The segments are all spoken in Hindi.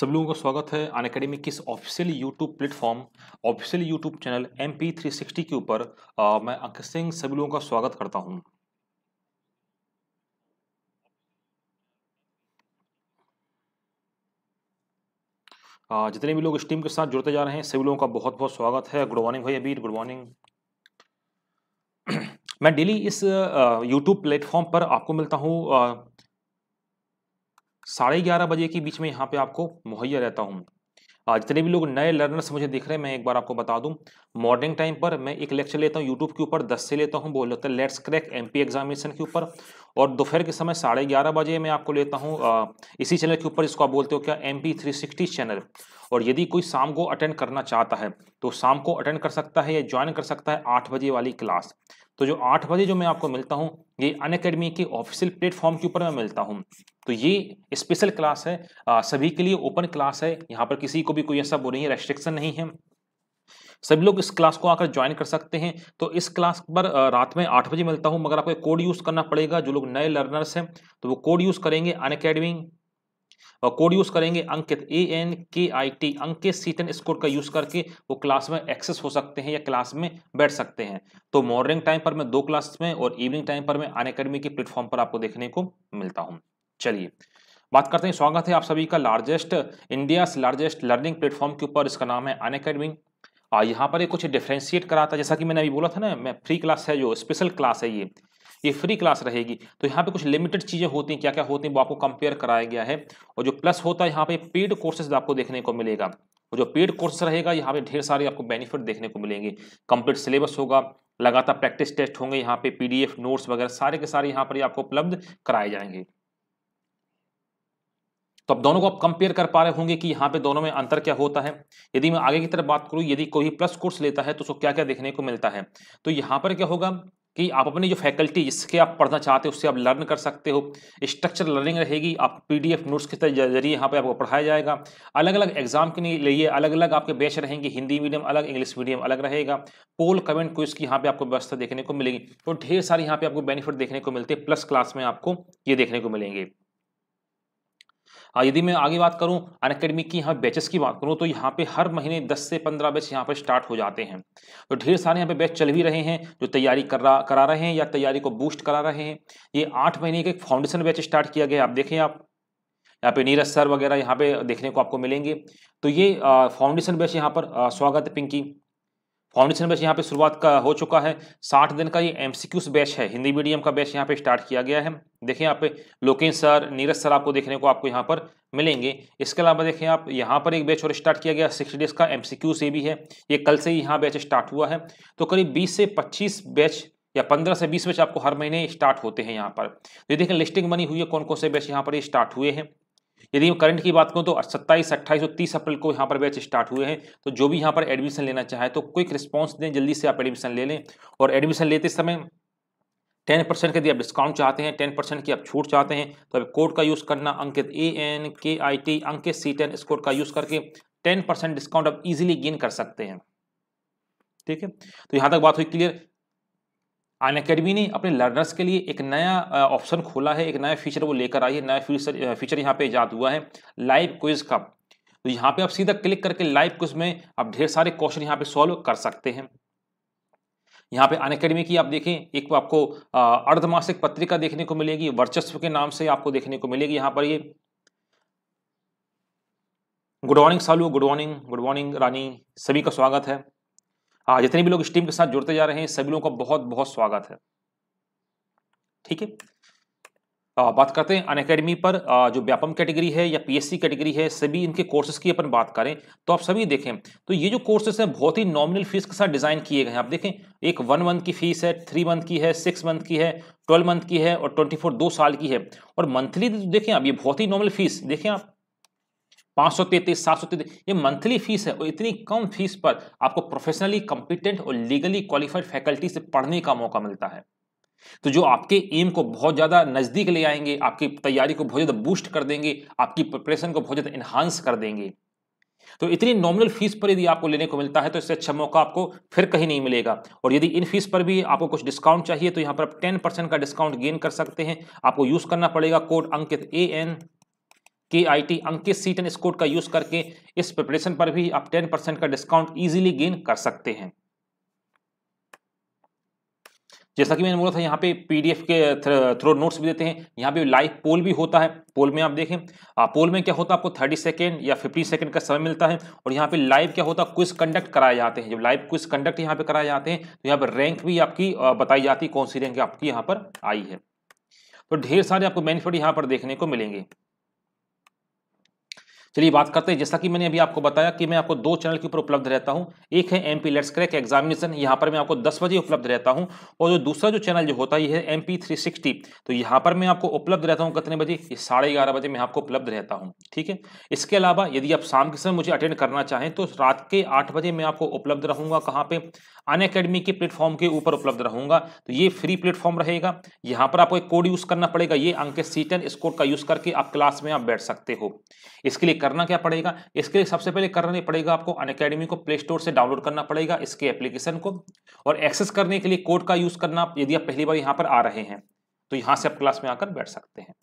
सब लोगों का स्वागत है अन अकेडमी किस official YouTube platform official YouTube channel M P three sixty के ऊपर मैं अंकित सिंह सभी लोगों का स्वागत करता हूं आ, जितने भी लोग इस टीम के साथ जुड़ते जा रहे हैं सभी लोगों का बहुत बहुत स्वागत है गुड मॉर्निंग भाई अबीर गुड मॉर्निंग मैं डेली इस यूट्यूब प्लेटफॉर्म पर आपको मिलता हूँ साढ़े ग्यारह बजे के बीच में यहाँ पे आपको मुहैया रहता हूँ जितने भी लोग नए लर्नर्स मुझे दिख रहे हैं मैं एक बार आपको बता दूं मॉर्निंग टाइम पर मैं एक लेक्चर लेता हूँ यूट्यूब के ऊपर दस से लेता हूँ बोल लेता लेट्स क्रैक एमपी एग्जामिनेशन के ऊपर और दोपहर के समय साढ़े ग्यारह बजे मैं आपको लेता हूँ इसी चैनल के ऊपर जिसको आप बोलते हो क्या एम पी चैनल और यदि कोई शाम को अटेंड करना चाहता है तो शाम को अटेंड कर सकता है या ज्वाइन कर सकता है आठ बजे वाली क्लास तो जो आठ बजे जो मैं आपको मिलता हूँ ये अन अकेडमी के ऑफिशियल प्लेटफॉर्म के ऊपर मैं मिलता हूँ तो ये स्पेशल क्लास है आ, सभी के लिए ओपन क्लास है यहाँ पर किसी को भी कोई ऐसा बोल नहीं है रेस्ट्रिक्शन नहीं है सभी लोग इस क्लास को आकर ज्वाइन कर सकते हैं तो इस क्लास पर रात में आठ बजे मिलता हूँ मगर आपको एक कोड यूज़ करना पड़ेगा जो लोग नए लर्नर्स हैं तो वो कोड यूज़ करेंगे अन अकेडमी और कोड यूज़ करेंगे Ankit A N K I T Ankit C ten score का यूज़ करके वो क्लास में एक्सेस हो सकते हैं या क्लास में बैठ सकते हैं तो मॉर्निंग टाइम पर मैं दो क्लास में और इवनिंग टाइम पर मैं अन अकेडमी के प्लेटफॉर्म पर आपको देखने को मिलता हूँ चलिए बात करते हैं स्वागत है आप सभी का largest India largest learning platform के ऊपर इसका नाम है अन अकेडमी यहाँ पर ये कुछ डिफ्रेंशिएट कराता है जैसा कि मैंने अभी बोला था ना मैं फ्री क्लास है जो स्पेशल क्लास है ये ये फ्री क्लास रहेगी तो यहाँ पे कुछ लिमिटेड चीज़ें होती हैं क्या क्या होती हैं वो आपको कंपेयर कराया गया है और जो प्लस होता है यहाँ पे पेड कोर्सेज आपको देखने को मिलेगा और जो पेड कोर्स रहेगा यहाँ पे ढेर सारे आपको बेनिफिट देखने को मिलेंगे कंप्लीट सिलेबस होगा लगातार प्रैक्टिस टेस्ट होंगे यहाँ पे पीडीएफ नोट्स वगैरह सारे के सारे यहाँ पर आपको उपलब्ध कराए जाएंगे तो अब दोनों को आप कंपेयर कर पा रहे होंगे कि यहाँ पे दोनों में अंतर क्या होता है यदि मैं आगे की तरफ बात करूँ यदि कोई प्लस कोर्स लेता है तो उसको क्या क्या देखने को मिलता है तो यहाँ पर क्या होगा कि आप अपनी जो फैकल्टी जिसके आप पढ़ना चाहते हो उससे आप लर्न कर सकते हो स्ट्रक्चर लर्निंग रहेगी आप पीडीएफ नोट्स के जरिए यहाँ पे आपको पढ़ाया जाएगा अलग अलग एग्जाम के लिए अलग अलग आपके बैच रहेंगे हिंदी मीडियम अलग इंग्लिश मीडियम अलग रहेगा पोल कमेंट क्विज की यहाँ पे आपको व्यवस्था देखने को मिलेगी तो ढेर सारे यहाँ पे आपको बेनिफिट देखने को मिलते हैं प्लस क्लास में आपको ये देखने को मिलेंगे हाँ, यदि मैं आगे बात करूँ अनकेडमिक की यहाँ बैचेस की बात करूँ तो यहाँ पे हर महीने दस से पंद्रह बैच यहाँ पर स्टार्ट हो जाते हैं तो ढेर सारे यहाँ पे बैच चल भी रहे हैं जो तैयारी करा करा रहे हैं या तैयारी को बूस्ट करा रहे हैं ये आठ महीने का एक फाउंडेशन बैच स्टार्ट किया गया आप देखें आप यहाँ पे नीरज सर वगैरह यहाँ पे देखने को आपको मिलेंगे तो ये फाउंडेशन बैच यहाँ पर स्वागत पिंकी फाउंडेशन बैच यहाँ पे शुरुआत का हो चुका है साठ दिन का ये एम बैच है हिंदी मीडियम का बैच यहाँ पे स्टार्ट किया गया है देखिए यहाँ पे लोकेश सर नीरज सर आपको देखने को आपको यहाँ पर मिलेंगे इसके अलावा देखें आप यहाँ पर एक बैच और स्टार्ट किया गया सिक्स डेज का एम से भी है ये कल से ही यहाँ बैच स्टार्ट हुआ है तो करीब बीस से पच्चीस बैच या पंद्रह से बीस बैच आपको हर महीने स्टार्ट होते हैं यहाँ पर ये देखें लिस्टिंग बनी हुई है कौन कौन से बैच यहाँ पर स्टार्ट हुए हैं यदि करंट की बात करूँ तो सत्ताईस अट्ठाईस और तीस अप्रैल को यहाँ पर बैच स्टार्ट हुए हैं तो जो भी यहाँ पर एडमिशन लेना चाहे तो क्विक रिस्पॉन्स दें जल्दी से आप एडमिशन ले लें और एडमिशन लेते समय टेन परसेंट के यदि आप डिस्काउंट चाहते हैं टेन परसेंट की आप छूट चाहते हैं तो आप कोड का यूज़ करना अंकित A N K I T Ankit C ten इस कोड का यूज़ करके टेन परसेंट डिस्काउंट आप इजीली गेन कर सकते हैं ठीक है तो यहाँ तक बात हुई क्लियर अन अकेडमी ने अपने लर्नर्स के लिए एक नया ऑप्शन खोला है एक नया फीचर वो लेकर आई है नया फीचर फीचर यहाँ पे ईजाद हुआ है लाइव क्विज का तो यहाँ पे आप सीधा क्लिक करके लाइव क्विज में आप ढेर सारे क्वेश्चन यहाँ पे सॉल्व कर सकते हैं यहाँ पे अन अकेडमी की आप देखें एक तो आपको अर्धमासिक पत्रिका देखने को मिलेगी वर्चस्व के नाम से आपको देखने को मिलेगी यहाँ पर ये good morning Salu good morning good morning Rani सभी का स्वागत है आ, जितने भी लोग इस टीम के साथ जुड़ते जा रहे हैं सभी लोगों का बहुत बहुत स्वागत है ठीक है बात करते हैं अन अकेडमी पर जो व्यापम कैटेगरी है या पीएससी कैटेगरी है सभी इनके कोर्सेज की अपन बात करें तो आप सभी देखें तो ये जो कोर्सेज हैं बहुत ही नॉमिनल फीस के साथ डिज़ाइन किए गए हैं आप देखें एक वन मंथ की फीस है थ्री मंथ की है सिक्स मंथ की है ट्वेल्व मंथ की है और ट्वेंटी फोर दो साल की है और मंथली देखें आप ये बहुत ही नॉर्मल फीस देखें आप पाँच सौ तैतीस सात सौ तैतीस ये मंथली फीस है और इतनी कम फीस पर आपको प्रोफेशनली कंपिटेंट और लीगली क्वालिफाइड फैकल्टी से पढ़ने का मौका मिलता है तो जो आपके एम को बहुत ज़्यादा नज़दीक ले आएंगे आपकी तैयारी को बहुत ज़्यादा बूस्ट कर देंगे आपकी प्रिपरेशन को बहुत ज़्यादा इन्हांस कर देंगे तो इतनी नॉमिनल फीस पर यदि आपको लेने को मिलता है तो इससे अच्छा मौका आपको फिर कहीं नहीं मिलेगा और यदि इन फीस पर भी आपको कुछ डिस्काउंट चाहिए तो यहाँ पर आप टेन परसेंट का डिस्काउंट गेन कर सकते हैं आपको यूज़ करना पड़ेगा code Ankit A N K I T Ankit seat and score का यूज करके इस प्रिपरेशन पर भी आप टेन परसेंट का डिस्काउंट इजीली गेन कर सकते हैं जैसा कि मैंने बोला था यहाँ पे पीडीएफ के थ्रो नोट्स भी देते हैं यहाँ पे लाइव पोल भी होता है पोल में आप देखें आ, पोल में क्या होता है आपको थर्टी सेकेंड या फिफ्टी सेकेंड का समय मिलता है और यहाँ पे लाइव क्या होता है क्विज कंडक्ट कराए जाते हैं जब लाइव क्विज कंडक्ट यहाँ पे कराए जाते हैं तो यहाँ पर रैंक भी आपकी बताई जाती है कौन सी रैंक आपकी यहाँ पर आई है तो ढेर सारे आपको बेनिफिट यहाँ पर देखने को मिलेंगे चलिए बात करते हैं जैसा कि मैंने अभी आपको बताया कि मैं आपको दो चैनल के ऊपर उपलब्ध रहता हूँ एक है M P let's crack examination यहाँ पर मैं आपको दस बजे उपलब्ध रहता हूँ और जो दूसरा जो चैनल जो होता ही है एम पी थ्री सिक्सटी तो यहाँ पर मैं आपको उपलब्ध रहता हूँ कितने बजे साढ़े ग्यारह बजे मैं आपको उपलब्ध रहता हूँ ठीक है इसके अलावा यदि आप शाम के समय मुझे अटेंड करना चाहें तो रात के आठ बजे मैं आपको उपलब्ध रहूँगा कहाँ पर अन अकेडमी के प्लेटफॉर्म के ऊपर उपलब्ध रहूंगा तो ये फ्री प्लेटफॉर्म रहेगा यहाँ पर आपको एक कोड यूज़ करना पड़ेगा ये अंक सीट इस कोड का यूज़ करके आप क्लास में आप बैठ सकते हो इसके लिए करना क्या पड़ेगा इसके लिए सबसे पहले करना पड़ेगा आपको अन को प्ले स्टोर से डाउनलोड करना पड़ेगा इसके एप्लीकेशन को और एक्सेस करने के लिए कोड का यूज़ करना यदि आप पहली बार यहाँ पर आ रहे हैं तो यहाँ से आप क्लास में आकर बैठ सकते हैं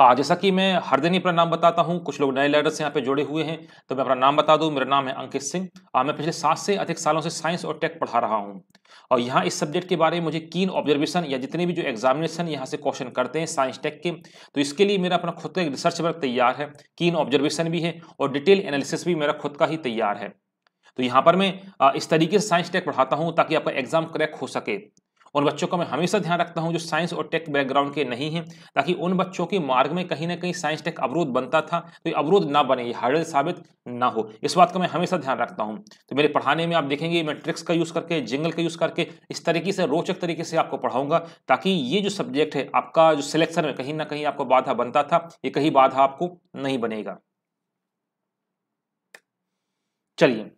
हाँ, जैसा कि मैं हर दिन ही अपना नाम बताता हूँ कुछ लोग नए लर्नर्स यहाँ पे जुड़े हुए हैं तो मैं अपना नाम बता दूँ मेरा नाम है अंकित सिंह मैं पिछले सात से अधिक सालों से साइंस और टेक पढ़ा रहा हूँ और यहाँ इस सब्जेक्ट के बारे में मुझे कीन ऑब्जर्वेशन या जितने भी जो एग्जामिनेशन यहाँ से क्वेश्चन करते हैं साइंस टेक के तो इसके लिए मेरा अपना खुद का एक रिसर्च वर्क तैयार है कीन ऑब्जर्वेशन भी है और डिटेल एनालिसिस भी मेरा खुद का ही तैयार है तो यहाँ पर मैं इस तरीके से साइंस टेक पढ़ाता हूँ ताकि आपका एग्जाम क्रैक हो सके उन बच्चों का मैं हमेशा ध्यान रखता हूँ जो साइंस और टेक बैकग्राउंड के नहीं हैं ताकि उन बच्चों के मार्ग में कहीं ना कहीं साइंस टेक अवरोध बनता था तो ये अवरोध ना बने ये हार्डल साबित ना हो इस बात का मैं हमेशा ध्यान रखता हूँ तो मेरे पढ़ाने में आप देखेंगे मैं ट्रिक्स का यूज़ करके जिंगल का यूज़ करके इस तरीके से रोचक तरीके से आपको पढ़ाऊंगा ताकि ये जो सब्जेक्ट है आपका जो सिलेक्शन में कहीं ना कहीं आपको बाधा बनता था ये कहीं बाधा आपको नहीं बनेगा चलिए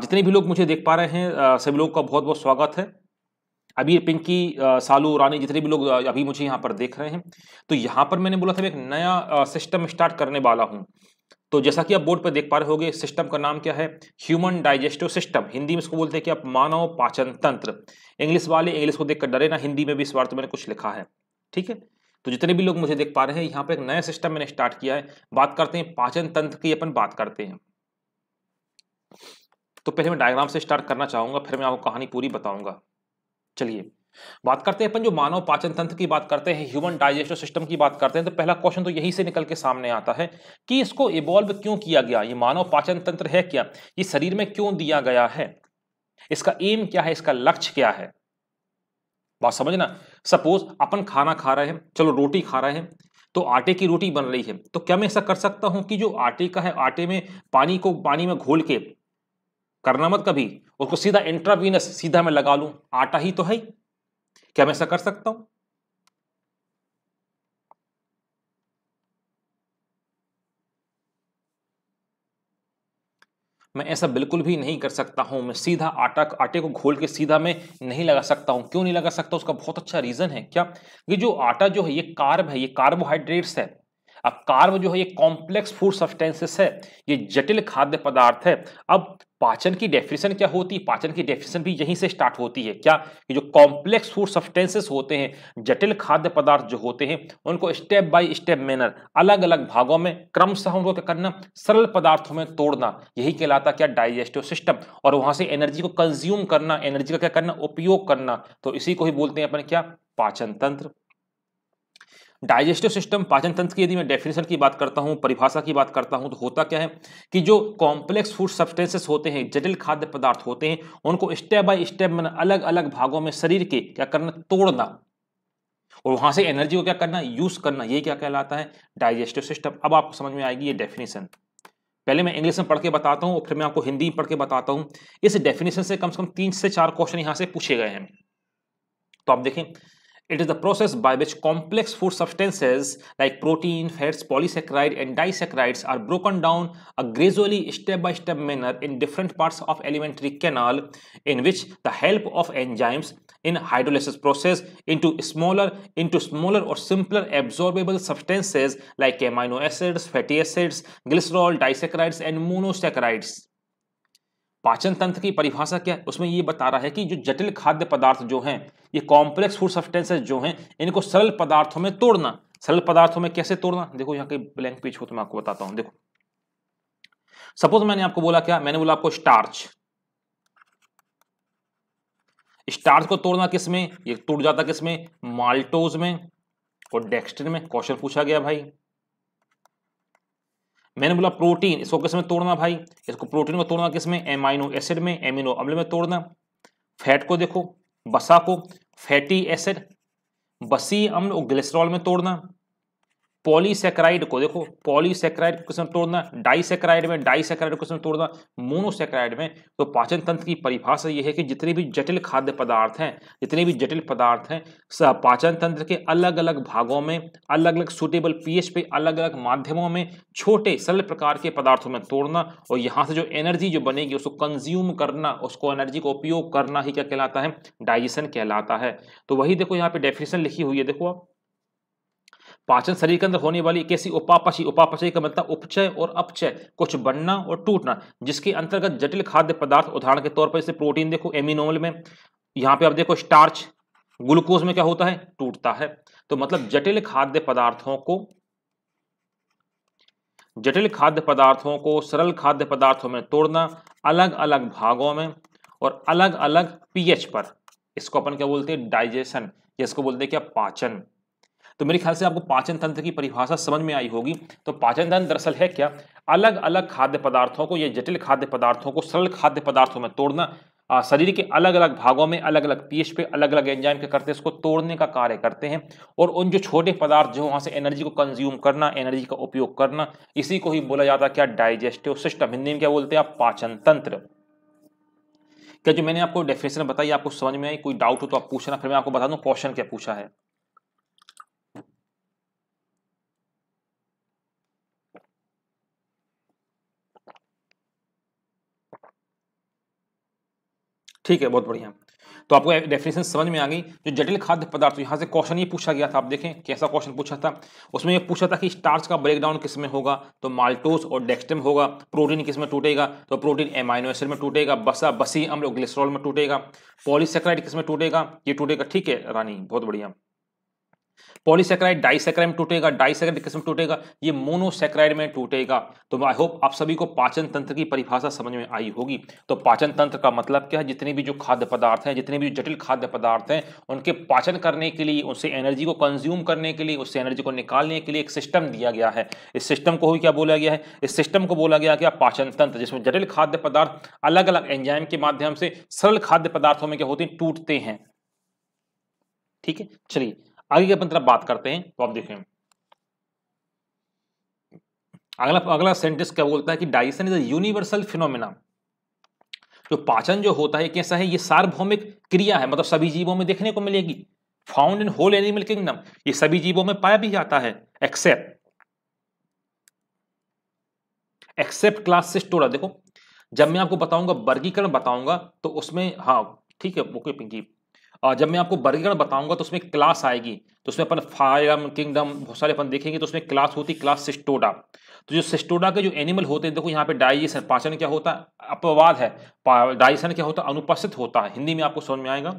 जितने भी लोग मुझे देख पा रहे हैं सभी लोगों का बहुत बहुत स्वागत है अभी पिंकी सालू रानी जितने भी लोग अभी मुझे यहाँ पर देख रहे हैं तो यहाँ पर मैंने बोला था मैं एक नया सिस्टम स्टार्ट करने वाला हूँ तो जैसा कि आप बोर्ड पर देख पा रहे होंगे सिस्टम का नाम क्या है ह्यूमन डाइजेस्टिव सिस्टम हिंदी में इसको बोलते हैं कि आप मानव पाचन तंत्र इंग्लिश वाले इंग्लिश को देख कर डरे ना हिंदी में भी इस बार तो मैंने कुछ लिखा है ठीक है तो जितने भी लोग मुझे देख पा रहे हैं यहाँ पर एक नया सिस्टम मैंने स्टार्ट किया है बात करते हैं पाचन तंत्र की अपन बात करते हैं तो पहले मैं डायग्राम से स्टार्ट करना चाहूँगा फिर मैं आपको कहानी पूरी बताऊंगा चलिए बात करते हैं अपन जो मानव पाचन तंत्र की बात करते हैं ह्यूमन डाइजेस्टिव सिस्टम की बात करते हैं तो पहला क्वेश्चन तो यही से निकल के सामने आता है कि इसको इवॉल्व क्यों किया गया ये मानव पाचन तंत्र है क्या ये शरीर में क्यों दिया गया है इसका एम क्या है इसका लक्ष्य क्या है बात समझना सपोज अपन खाना खा रहे हैं चलो रोटी खा रहे हैं तो आटे की रोटी बन रही है तो क्या मैं ऐसा कर सकता हूं कि जो आटे का है आटे में पानी को पानी में घोल के करना मत कभी उसको सीधा इंट्रावीनस सीधा मैं लगा लूं आटा ही तो है क्या मैं ऐसा कर सकता हूं मैं ऐसा बिल्कुल भी नहीं कर सकता हूं मैं सीधा आटा आटे को घोल के सीधा मैं नहीं लगा सकता हूं क्यों नहीं लगा सकता उसका बहुत अच्छा रीजन है क्या ये जो आटा जो है ये कार्ब है ये कार्बोहाइड्रेट्स है अब कार्ब जो है ये कॉम्प्लेक्स फूड सब्सटेंसेस है ये जटिल खाद्य पदार्थ है अब पाचन की डेफिनेशन क्या होती है पाचन की डेफिनेशन भी यहीं से स्टार्ट होती है क्या कि जो कॉम्प्लेक्स फूड सब्सटेंसेस होते हैं जटिल खाद्य पदार्थ जो होते हैं उनको स्टेप बाय स्टेप मैनर अलग अलग भागों में क्रमशः उनको क्या करना सरल पदार्थों में तोड़ना यही कहलाता क्या डाइजेस्टिव सिस्टम और वहां से एनर्जी को कंज्यूम करना एनर्जी का क्या करना उपयोग करना तो इसी को ही बोलते हैं अपन क्या पाचन तंत्र डाइजेस्टिव सिस्टम पाचन तंत्र की यदि मैं डेफिनेशन की बात करता हूँ परिभाषा की बात करता हूँ तो होता क्या है कि जो कॉम्प्लेक्स फूड सब्सटेंसेस होते हैं जटिल खाद्य पदार्थ होते हैं उनको स्टेप बाय स्टेप मैंने अलग अलग भागों में शरीर के क्या करना तोड़ना और वहां से एनर्जी को क्या करना यूज करना ये क्या कहलाता है डाइजेस्टिव सिस्टम अब आपको समझ में आएगी ये डेफिनेशन पहले मैं इंग्लिश में पढ़ के बताता हूँ और फिर मैं आपको हिंदी में पढ़ के बताता हूँ इस डेफिनेशन से कम से कम तीन से चार क्वेश्चन यहाँ से पूछे गए हैं तो आप देखें It is the process by which complex food substances like protein, fats, polysaccharide and disaccharides are broken down a gradually step-by-step -step manner in different parts of alimentary canal in which the help of enzymes in hydrolysis process into smaller into smaller or simpler absorbable substances like amino acids, fatty acids, glycerol, disaccharides and monosaccharides. पाचन तंत्र की परिभाषा क्या है उसमें ये बता रहा है कि जो जटिल खाद्य पदार्थ जो हैं ये कॉम्प्लेक्स फूड सब्सटेंसेस जो हैं इनको सरल पदार्थों में तोड़ना सरल पदार्थों में कैसे तोड़ना देखो यहाँ के ब्लैंक पेज हो तो मैं आपको बताता हूँ देखो सपोज मैंने आपको बोला क्या मैंने बोला आपको स्टार्च स्टार्च को तोड़ना किसमें ये टूट जाता किसमें माल्टोज में और डेक्स्टिन में क्वेश्चन पूछा गया भाई मैंने बोला प्रोटीन इसको किस में तोड़ना भाई इसको प्रोटीन को तोड़ना किस में एमाइनो एसिड में एमिनो अम्ल में तोड़ना फैट को देखो बसा को फैटी एसिड बसी अम्ल और ग्लेस्ट्रॉल में तोड़ना पॉलीसेक्राइड को देखो पॉलीसेक्राइड को किसमें तोड़ना डाइसेक्राइड में डाइसेक्राइड को किसमें तोड़ना मोनोसेक्राइड में तो पाचन तंत्र की परिभाषा यह है कि जितने भी जटिल खाद्य पदार्थ हैं जितने भी जटिल पदार्थ हैं पाचन तंत्र के अलग अलग भागों में अलग अलग सूटेबल पीएच पे अलग अलग माध्यमों में छोटे सरल प्रकार के पदार्थों में तोड़ना और यहाँ से जो एनर्जी जो बनेगी उसको कंज्यूम करना उसको एनर्जी को उपयोग करना ही क्या कहलाता है डाइजेशन कहलाता है तो वही देखो यहाँ पे डेफिनेशन लिखी हुई है देखो आप पाचन शरीर के अंदर होने वाली एक ऐसी उपापचय उपापचय का मतलब उपचय और अपचय कुछ बनना और टूटना जिसके अंतर्गत जटिल खाद्य पदार्थ उदाहरण के तौर पर जैसे प्रोटीन देखो एमिनोल में यहाँ पे आप देखो स्टार्च ग्लूकोज में क्या होता है टूटता है तो मतलब जटिल खाद्य पदार्थों को जटिल खाद्य पदार्थों को सरल खाद्य पदार्थों में तोड़ना अलग अलग भागों में और अलग अलग पीएच पर इसको अपन क्या बोलते हैं डाइजेशन इसको बोलते हैं क्या पाचन तो मेरे ख्याल से आपको पाचन तंत्र की परिभाषा समझ में आई होगी तो पाचन तंत्र दरअसल है क्या अलग अलग खाद्य पदार्थों को या जटिल खाद्य पदार्थों को सरल खाद्य पदार्थों में तोड़ना शरीर के अलग अलग भागों में अलग अलग पीएच पे अलग अलग एंजाइम के करते इसको तोड़ने का कार्य करते हैं और उन जो छोटे पदार्थ जो वहाँ से एनर्जी को कंज्यूम करना एनर्जी का उपयोग करना इसी को ही बोला जाता है क्या डाइजेस्टिव सिस्टम हिंदी में क्या बोलते हैं आप पाचन तंत्र क्या जो मैंने आपको डेफिनेशन बताई आपको समझ में आई कोई डाउट हो तो आप पूछना फिर मैं आपको बता दूँ क्वेश्चन क्या पूछा है ठीक है बहुत बढ़िया तो आपको डेफिनेशन समझ में आ गई जो जटिल खाद्य पदार्थ यहाँ से क्वेश्चन ये पूछा गया था आप देखें कैसा क्वेश्चन पूछा था उसमें ये पूछा था कि स्टार्च का ब्रेकडाउन किस में होगा तो माल्टोस और डेक्सटम होगा प्रोटीन किस में टूटेगा तो प्रोटीन एमाइनो एसिड में टूटेगा बसा बसी अम्ल और में टूटेगा पॉलीसेक्राइड किस में टूटेगा ये टूटेगा ठीक है रानी बहुत बढ़िया पॉलीसेक्राइड डाइसेक्राइड में टूटेगा डाइसेक्राइड किस्म टूटेगा ये मोनोसेक्राइड में टूटेगा तो आई होप आप सभी को पाचन तंत्र की परिभाषा समझ में आई होगी तो पाचन तंत्र का मतलब क्या है जितने भी जो खाद्य पदार्थ हैं जितने भी जटिल खाद्य पदार्थ हैं उनके पाचन करने के लिए उनसे एनर्जी को कंज्यूम करने के लिए उससे एनर्जी को निकालने के लिए एक सिस्टम दिया गया है इस सिस्टम को क्या बोला गया है इस सिस्टम को बोला गया क्या पाचन तंत्र जिसमें जटिल खाद्य पदार्थ अलग अलग एंजाइम के माध्यम से सरल खाद्य पदार्थों में क्या होते हैं टूटते हैं ठीक है चलिए आगे की अपन तरफ बात करते हैं तो आप देखें अगला अगला सेंटेंस क्या बोलता है कि digestion is a universal phenomena जो पाचन जो होता है कैसा है ये सार्वभौमिक क्रिया है मतलब सभी जीवों में देखने को मिलेगी found in whole animal kingdom ये सभी जीवों में पाया भी जाता है एक्सेप्ट एक्सेप्ट क्लास सिस्टोरा देखो जब मैं आपको बताऊंगा वर्गीकरण बताऊंगा तो उसमें हाँ ठीक है ओके पिंकी जब मैं आपको वर्गीकरण बताऊंगा तो उसमें क्लास आएगी तो उसमें अपन फायरम किंगडम बहुत सारे अपन देखेंगे तो उसमें क्लास होती क्लास सिस्टोडा तो जो सिस्टोडा के जो एनिमल होते हैं देखो यहाँ पे डाइजेशन पाचन क्या होता है अपवाद है डाइजेशन क्या होता है अनुपस्थित होता है हिंदी में आपको समझ में आएगा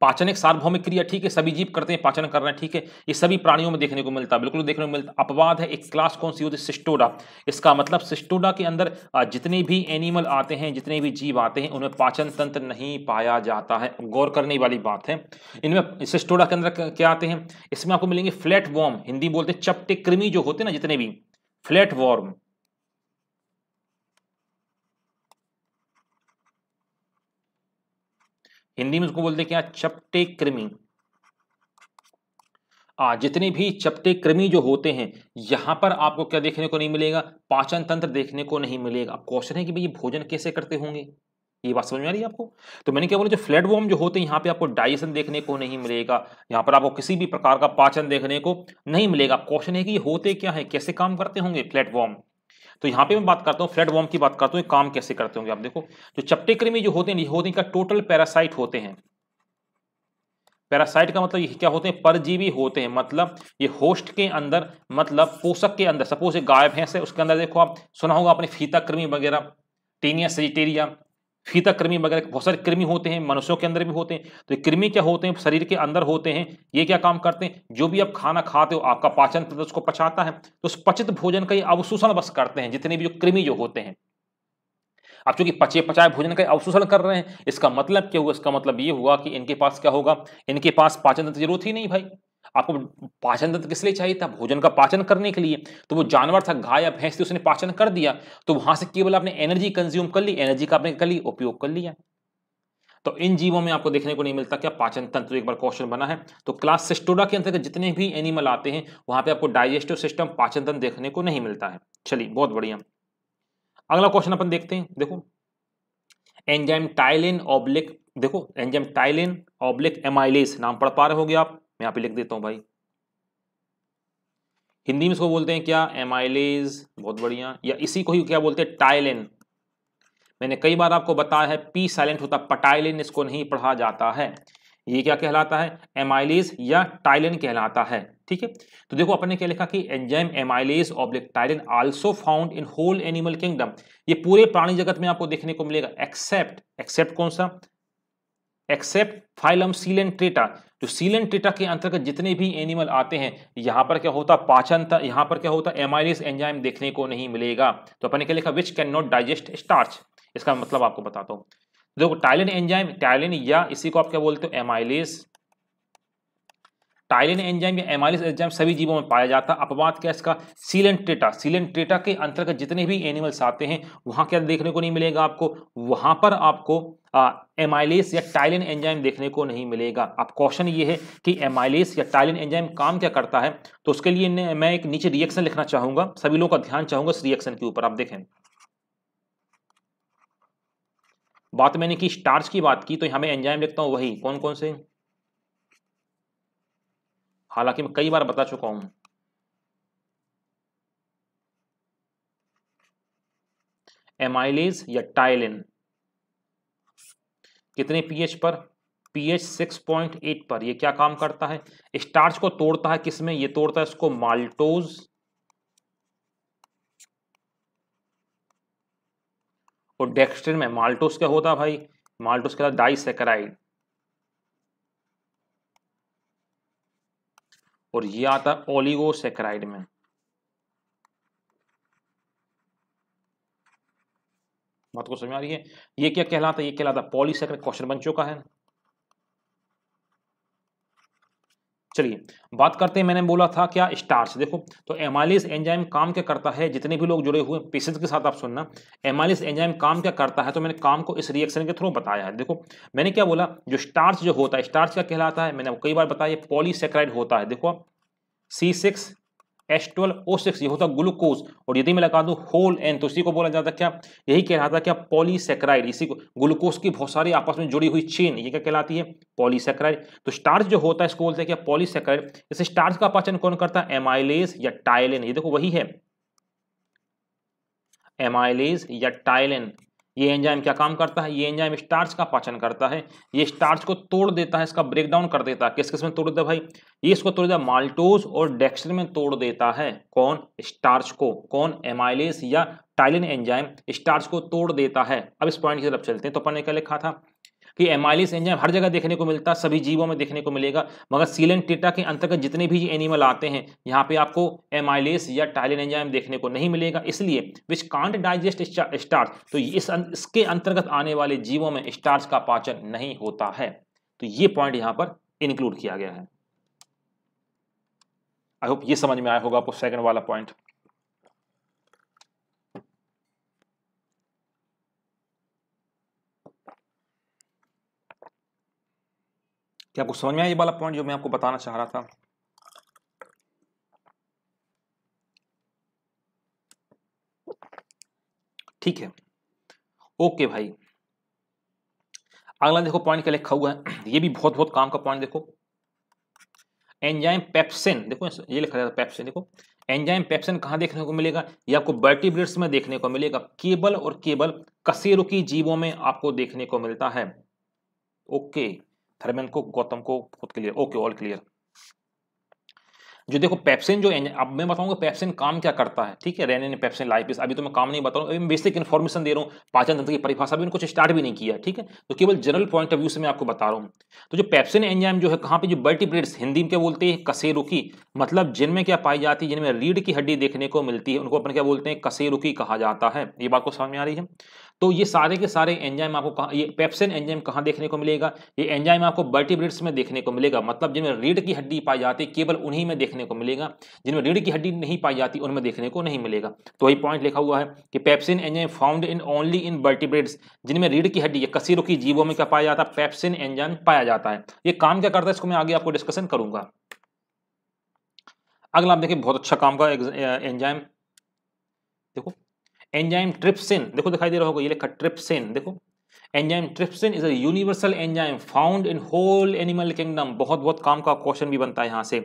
पाचन एक सार्वभौमिक क्रिया ठीक है सभी जीव करते हैं पाचन कर रहे हैं ठीक है ये सभी प्राणियों में देखने को मिलता है बिल्कुल देखने को मिलता अपवाद है एक क्लास कौन सी होती है सिस्टोडा इसका मतलब सिस्टोडा के अंदर जितने भी एनिमल आते हैं जितने भी जीव आते हैं उनमें पाचन तंत्र नहीं पाया जाता है गौर करने वाली बात है इनमें सिस्टोडा के अंदर क्या आते हैं इसमें आपको मिलेंगे फ्लैट वॉर्म हिंदी बोलते हैं चपटे कृमि जो होते हैं ना जितने भी फ्लैट वॉर्म हिंदी में उसको बोलते क्या चपटे कृमि आ जितने भी चपटे कृमि जो होते हैं यहाँ पर आपको क्या देखने को नहीं मिलेगा पाचन तंत्र देखने को नहीं मिलेगा क्वेश्चन है कि भाई ये भोजन कैसे करते होंगे ये बात समझ में आ रही है आपको तो मैंने क्या बोला जो फ्लैट वॉर्म जो होते हैं यहाँ पे आपको डाइजेशन देखने को नहीं मिलेगा यहाँ पर आपको किसी भी प्रकार का पाचन देखने को नहीं मिलेगा क्वेश्चन है कि ये होते क्या है कैसे काम करते होंगे फ्लैट वॉर्म तो यहाँ पे मैं बात करता हूँ फ्लैट वॉर्म की बात करता हूँ काम कैसे करते होंगे आप देखो जो चपटे कृमि जो होते हैं ये होते हैं का टोटल पैरासाइट होते हैं पैरासाइट का मतलब ये क्या होते हैं परजीवी होते हैं मतलब ये होस्ट के अंदर मतलब पोषक के अंदर सपोज ये गाय भैंस है उसके अंदर देखो आप सुना होगा आपने फीता कृमि वगैरह टीनिया सेजिटेरिया फीता कृमि वगैरह बहुत सारे कृमि होते हैं मनुष्यों के अंदर भी होते हैं तो ये कृमि क्या होते हैं शरीर के अंदर होते हैं ये क्या काम करते हैं जो भी आप खाना खाते हो आपका पाचन तंत्र उसको पचाता है तो उस पचित भोजन का ये अवशोषण बस करते हैं जितने भी जो कृमि जो होते हैं अब चूंकि पचे पचाए भोजन का अवशोषण कर रहे हैं इसका मतलब क्या हुआ इसका मतलब ये हुआ कि इनके पास क्या होगा इनके पास पाचन तंत्र जरूरत ही नहीं भाई आपको पाचन तंत्र किस लिए चाहिए था भोजन का पाचन करने के लिए तो वो जानवर था गाय या भैंस थी उसने पाचन कर दिया तो वहां से केवल आपने एनर्जी कंज्यूम कर ली एनर्जी का आपने कर ली उपयोग कर लिया तो इन जीवों में आपको देखने को नहीं मिलता क्या पाचन तंत्र एक बार क्वेश्चन बना है तो क्लास सिस्टोडा के अंतर्गत जितने भी एनिमल आते हैं वहां पे आपको डाइजेस्टिव सिस्टम पाचन तंत्र देखने को नहीं मिलता है चलिए बहुत बढ़िया अगला क्वेश्चन अपन देखते हैं देखो एंजाइम टाइलिन ऑब्लिक देखो एंजाइम टाइलिन ऑब्लिक एमाइलेस नाम पढ़ पा रहे होगे आप मैं आप ही लिख देता हूँ भाई हिंदी में इसको बोलते हैं क्या एमाइलेज बहुत बढ़िया या इसी को ही क्या बोलते हैं टाइलेन मैंने कई बार आपको बताया है पी साइलेंट होता पटाइलिन इसको नहीं पढ़ा जाता है ये क्या कहलाता है एमाइलेज या टाइलिन कहलाता है ठीक है तो देखो अपने क्या लिखा कि enzyme amylase oblique ptyalin also found in whole animal kingdom ये पूरे प्राणी जगत में आपको देखने को मिलेगा एक्सेप्ट एक्सेप्ट कौन सा एक्सेप्ट फाइलम सीलेंट्रेटा जो तो सीलन टेटा के अंतर्गत जितने भी एनिमल आते हैं यहाँ पर क्या होता पाचन था यहाँ पर क्या होता एमाइलिस एंजाइम देखने को नहीं मिलेगा तो अपने क्या लिखा which can not digest starch इसका मतलब आपको बताता हूँ देखो टाइलिन एंजाइम टाइलिन या इसी को आप क्या बोलते हो एमाइलिस टाइलिन एंजाइम या एमालिस एंजाइम सभी जीवों में पाया जाता है अपवाद क्या इसका सीलेंट्रेटा सीलेंट्रेटा के अंतर्गत जितने भी एनिमल्स आते हैं वहाँ क्या देखने को नहीं मिलेगा आपको वहाँ पर आपको एमाइलेस या टाइलिन एंजाइम देखने को नहीं मिलेगा अब क्वेश्चन ये है कि एमाइलेस या टाइलिन एंजाइम काम क्या करता है तो उसके लिए मैं एक नीचे रिएक्शन लिखना चाहूँगा सभी लोगों का ध्यान चाहूँगा इस रिएक्शन के ऊपर आप देखें बात मैंने की स्टार्च की बात की तो यहाँ मैं एंजाइम लिखता हूँ वही कौन कौन से हालांकि मैं कई बार बता चुका हूं एमाइलेज या टाइलिन कितने पीएच पर पीएच 6.8 पर ये क्या काम करता है स्टार्च को तोड़ता है किसमें ये तोड़ता है इसको माल्टोज और डेक्सट्रिन में माल्टोस क्या होता है भाई माल्टोस के साथ डाइसेकेराइड और ये आता है ओलिगोसेक्राइड में बात को समझ आ रही है ये क्या कहलाता है ये कहलाता है पॉलीसेक्राइड क्वेश्चन बन चुका है चलिए बात करते हैं मैंने बोला था क्या स्टार्च देखो तो एमालिस एंजाइम काम क्या करता है जितने भी लोग जुड़े हुए पेशेंस के साथ आप सुनना एमालिस एंजाइम काम क्या करता है तो मैंने काम को इस रिएक्शन के थ्रू बताया है देखो मैंने क्या बोला जो स्टार्च जो होता है स्टार्च क्या कहलाता है मैंने कई बार बताया पॉलीसेक्राइड होता है देखो आप C six H twelve O six ये होता है ग्लूकोज और यदि मैं लगा दूँ होल एन तो इसी को बोला जाता है क्या यही कह रहा था क्या पॉलीसेक्राइड इसी को ग्लूकोज की बहुत सारी आपस में जुड़ी हुई चेन ये क्या कहलाती है पॉलीसेक्राइड तो स्टार्च जो होता है इसको बोलते हैं क्या पॉलीसेक्राइड जैसे स्टार्च का पाचन कौन करता है एमाइलेज या टाइलेन ये देखो वही है एमाइलेज या टाइलेन ये एंजाइम क्या काम करता है ये एंजाइम स्टार्च का पाचन करता है ये स्टार्च को तोड़ देता है इसका ब्रेकडाउन कर देता है किस किस में तोड़ देता भाई ये इसको तोड़ देता है माल्टोज और डेक्सट्रिन में तोड़ देता है कौन स्टार्च को कौन एमाइलेस या टाइलिन एंजाइम स्टार्च को तोड़ देता है अब इस पॉइंट की तरफ चलते हैं तो अपन ने क्या लिखा था कि एमाइलिस एंजाइम हर जगह देखने को मिलता है सभी जीवों में देखने को मिलेगा मगर सीलन टेटा के अंतर्गत जितने भी एनिमल आते हैं यहाँ पे आपको एमाइलिस या टाइलिन एंजाइम देखने को नहीं मिलेगा इसलिए विच कांट डाइजेस्ट स्टार्च तो इस अं, इसके अंतर्गत आने वाले जीवों में स्टार्च का पाचन नहीं होता है तो ये पॉइंट यहाँ पर इंक्लूड किया गया है आई होप ये समझ में आया होगा आपको सेकंड वाला पॉइंट क्या आपको समझ में आया ये वाला पॉइंट जो मैं आपको बताना चाह रहा था ठीक है ओके भाई अगला देखो पॉइंट क्या लिखा हुआ है ये भी बहुत बहुत काम का पॉइंट देखो एंजाइम पेप्सिन देखो ये लिखा जाता है पेप्सिन देखो एंजाइम पेप्सिन कहाँ देखने को मिलेगा ये आपको बर्टिब्रेट्स में देखने को मिलेगा केबल और केबल कसेरुकी जीवों में आपको देखने को मिलता है ओके okay. थर्मेन को गौतम को खुद क्लियर ओके ऑल क्लियर जो देखो पेप्सिन जो अब मैं बताऊंगा पेप्सिन काम क्या करता है ठीक है रेनिन पेप्सिन लाइपिस अभी तो मैं काम नहीं बता रहा हूँ अभी मैं बेसिक इन्फॉर्मेशन दे रहा हूँ पाचन तंत्र की परिभाषा भी उनको स्टार्ट भी नहीं किया ठीक है तो केवल जनरल पॉइंट ऑफ व्यू से मैं आपको बता रहा हूँ तो जो पेप्सिन एंजाइम जो है कहाँ पर जो बल्टीप्लेट्स हिंदी में क्या बोलते हैं कसेरुकी मतलब जिनमें क्या पाई जाती है जिनमें रीढ़ की हड्डी देखने को मिलती है उनको अपन क्या बोलते हैं कसेरुकी कहा जाता है ये बात को समझ में आ रही है तो ये सारे के सारे एंजाइम आपको कहाँ ये पेप्सिन एंजाइम कहाँ देखने को मिलेगा ये एंजाइम आपको बर्टिब्रेट्स में देखने को मिलेगा मतलब जिनमें रीढ़ की हड्डी पाई जाती है केवल उन्हीं में देखने को मिलेगा जिनमें रीढ़ की हड्डी नहीं पाई जाती उनमें देखने को नहीं मिलेगा तो वही पॉइंट लिखा हुआ है कि pepsin enzyme found in only in vertebrates जिनमें रीढ़ की हड्डी या कसीरों की जीवों में क्या पाया जाता है पैप्सिन एंजाइम पाया जाता है ये काम क्या करता है इसको मैं आगे आपको डिस्कशन करूंगा अगला आप देखिए बहुत अच्छा काम का एंजाइम देखो एंजाइम ट्रिप्सिन देखो दिखाई दे रहा होगा ये लिखा ट्रिप्सिन देखो enzyme trypsin is a universal enzyme found in whole animal kingdom बहुत बहुत काम का क्वेश्चन भी बनता है यहाँ से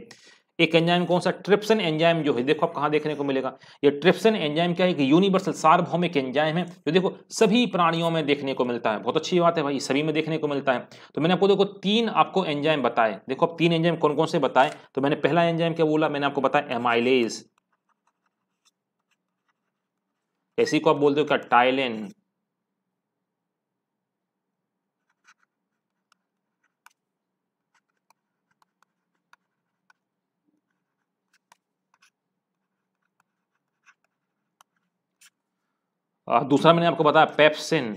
एक एंजाइम कौन सा ट्रिप्सिन एंजाइम जो है देखो आप कहाँ देखने को मिलेगा ये ट्रिप्सिन एंजाइम क्या है कि यूनिवर्सल सार्वभौमिक एंजाइम है जो देखो सभी प्राणियों में देखने को मिलता है बहुत अच्छी बात है भाई सभी में देखने को मिलता है तो मैंने आपको देखो तीन आपको एंजाइम बताए देखो आप तीन एंजाइम कौन कौन से बताए तो मैंने पहला एंजाइम क्या बोला मैंने आपको बताया एमाइलेज इसी को आप बोलते हो क्या टाइलेन दूसरा मैंने आपको बताया पेप्सिन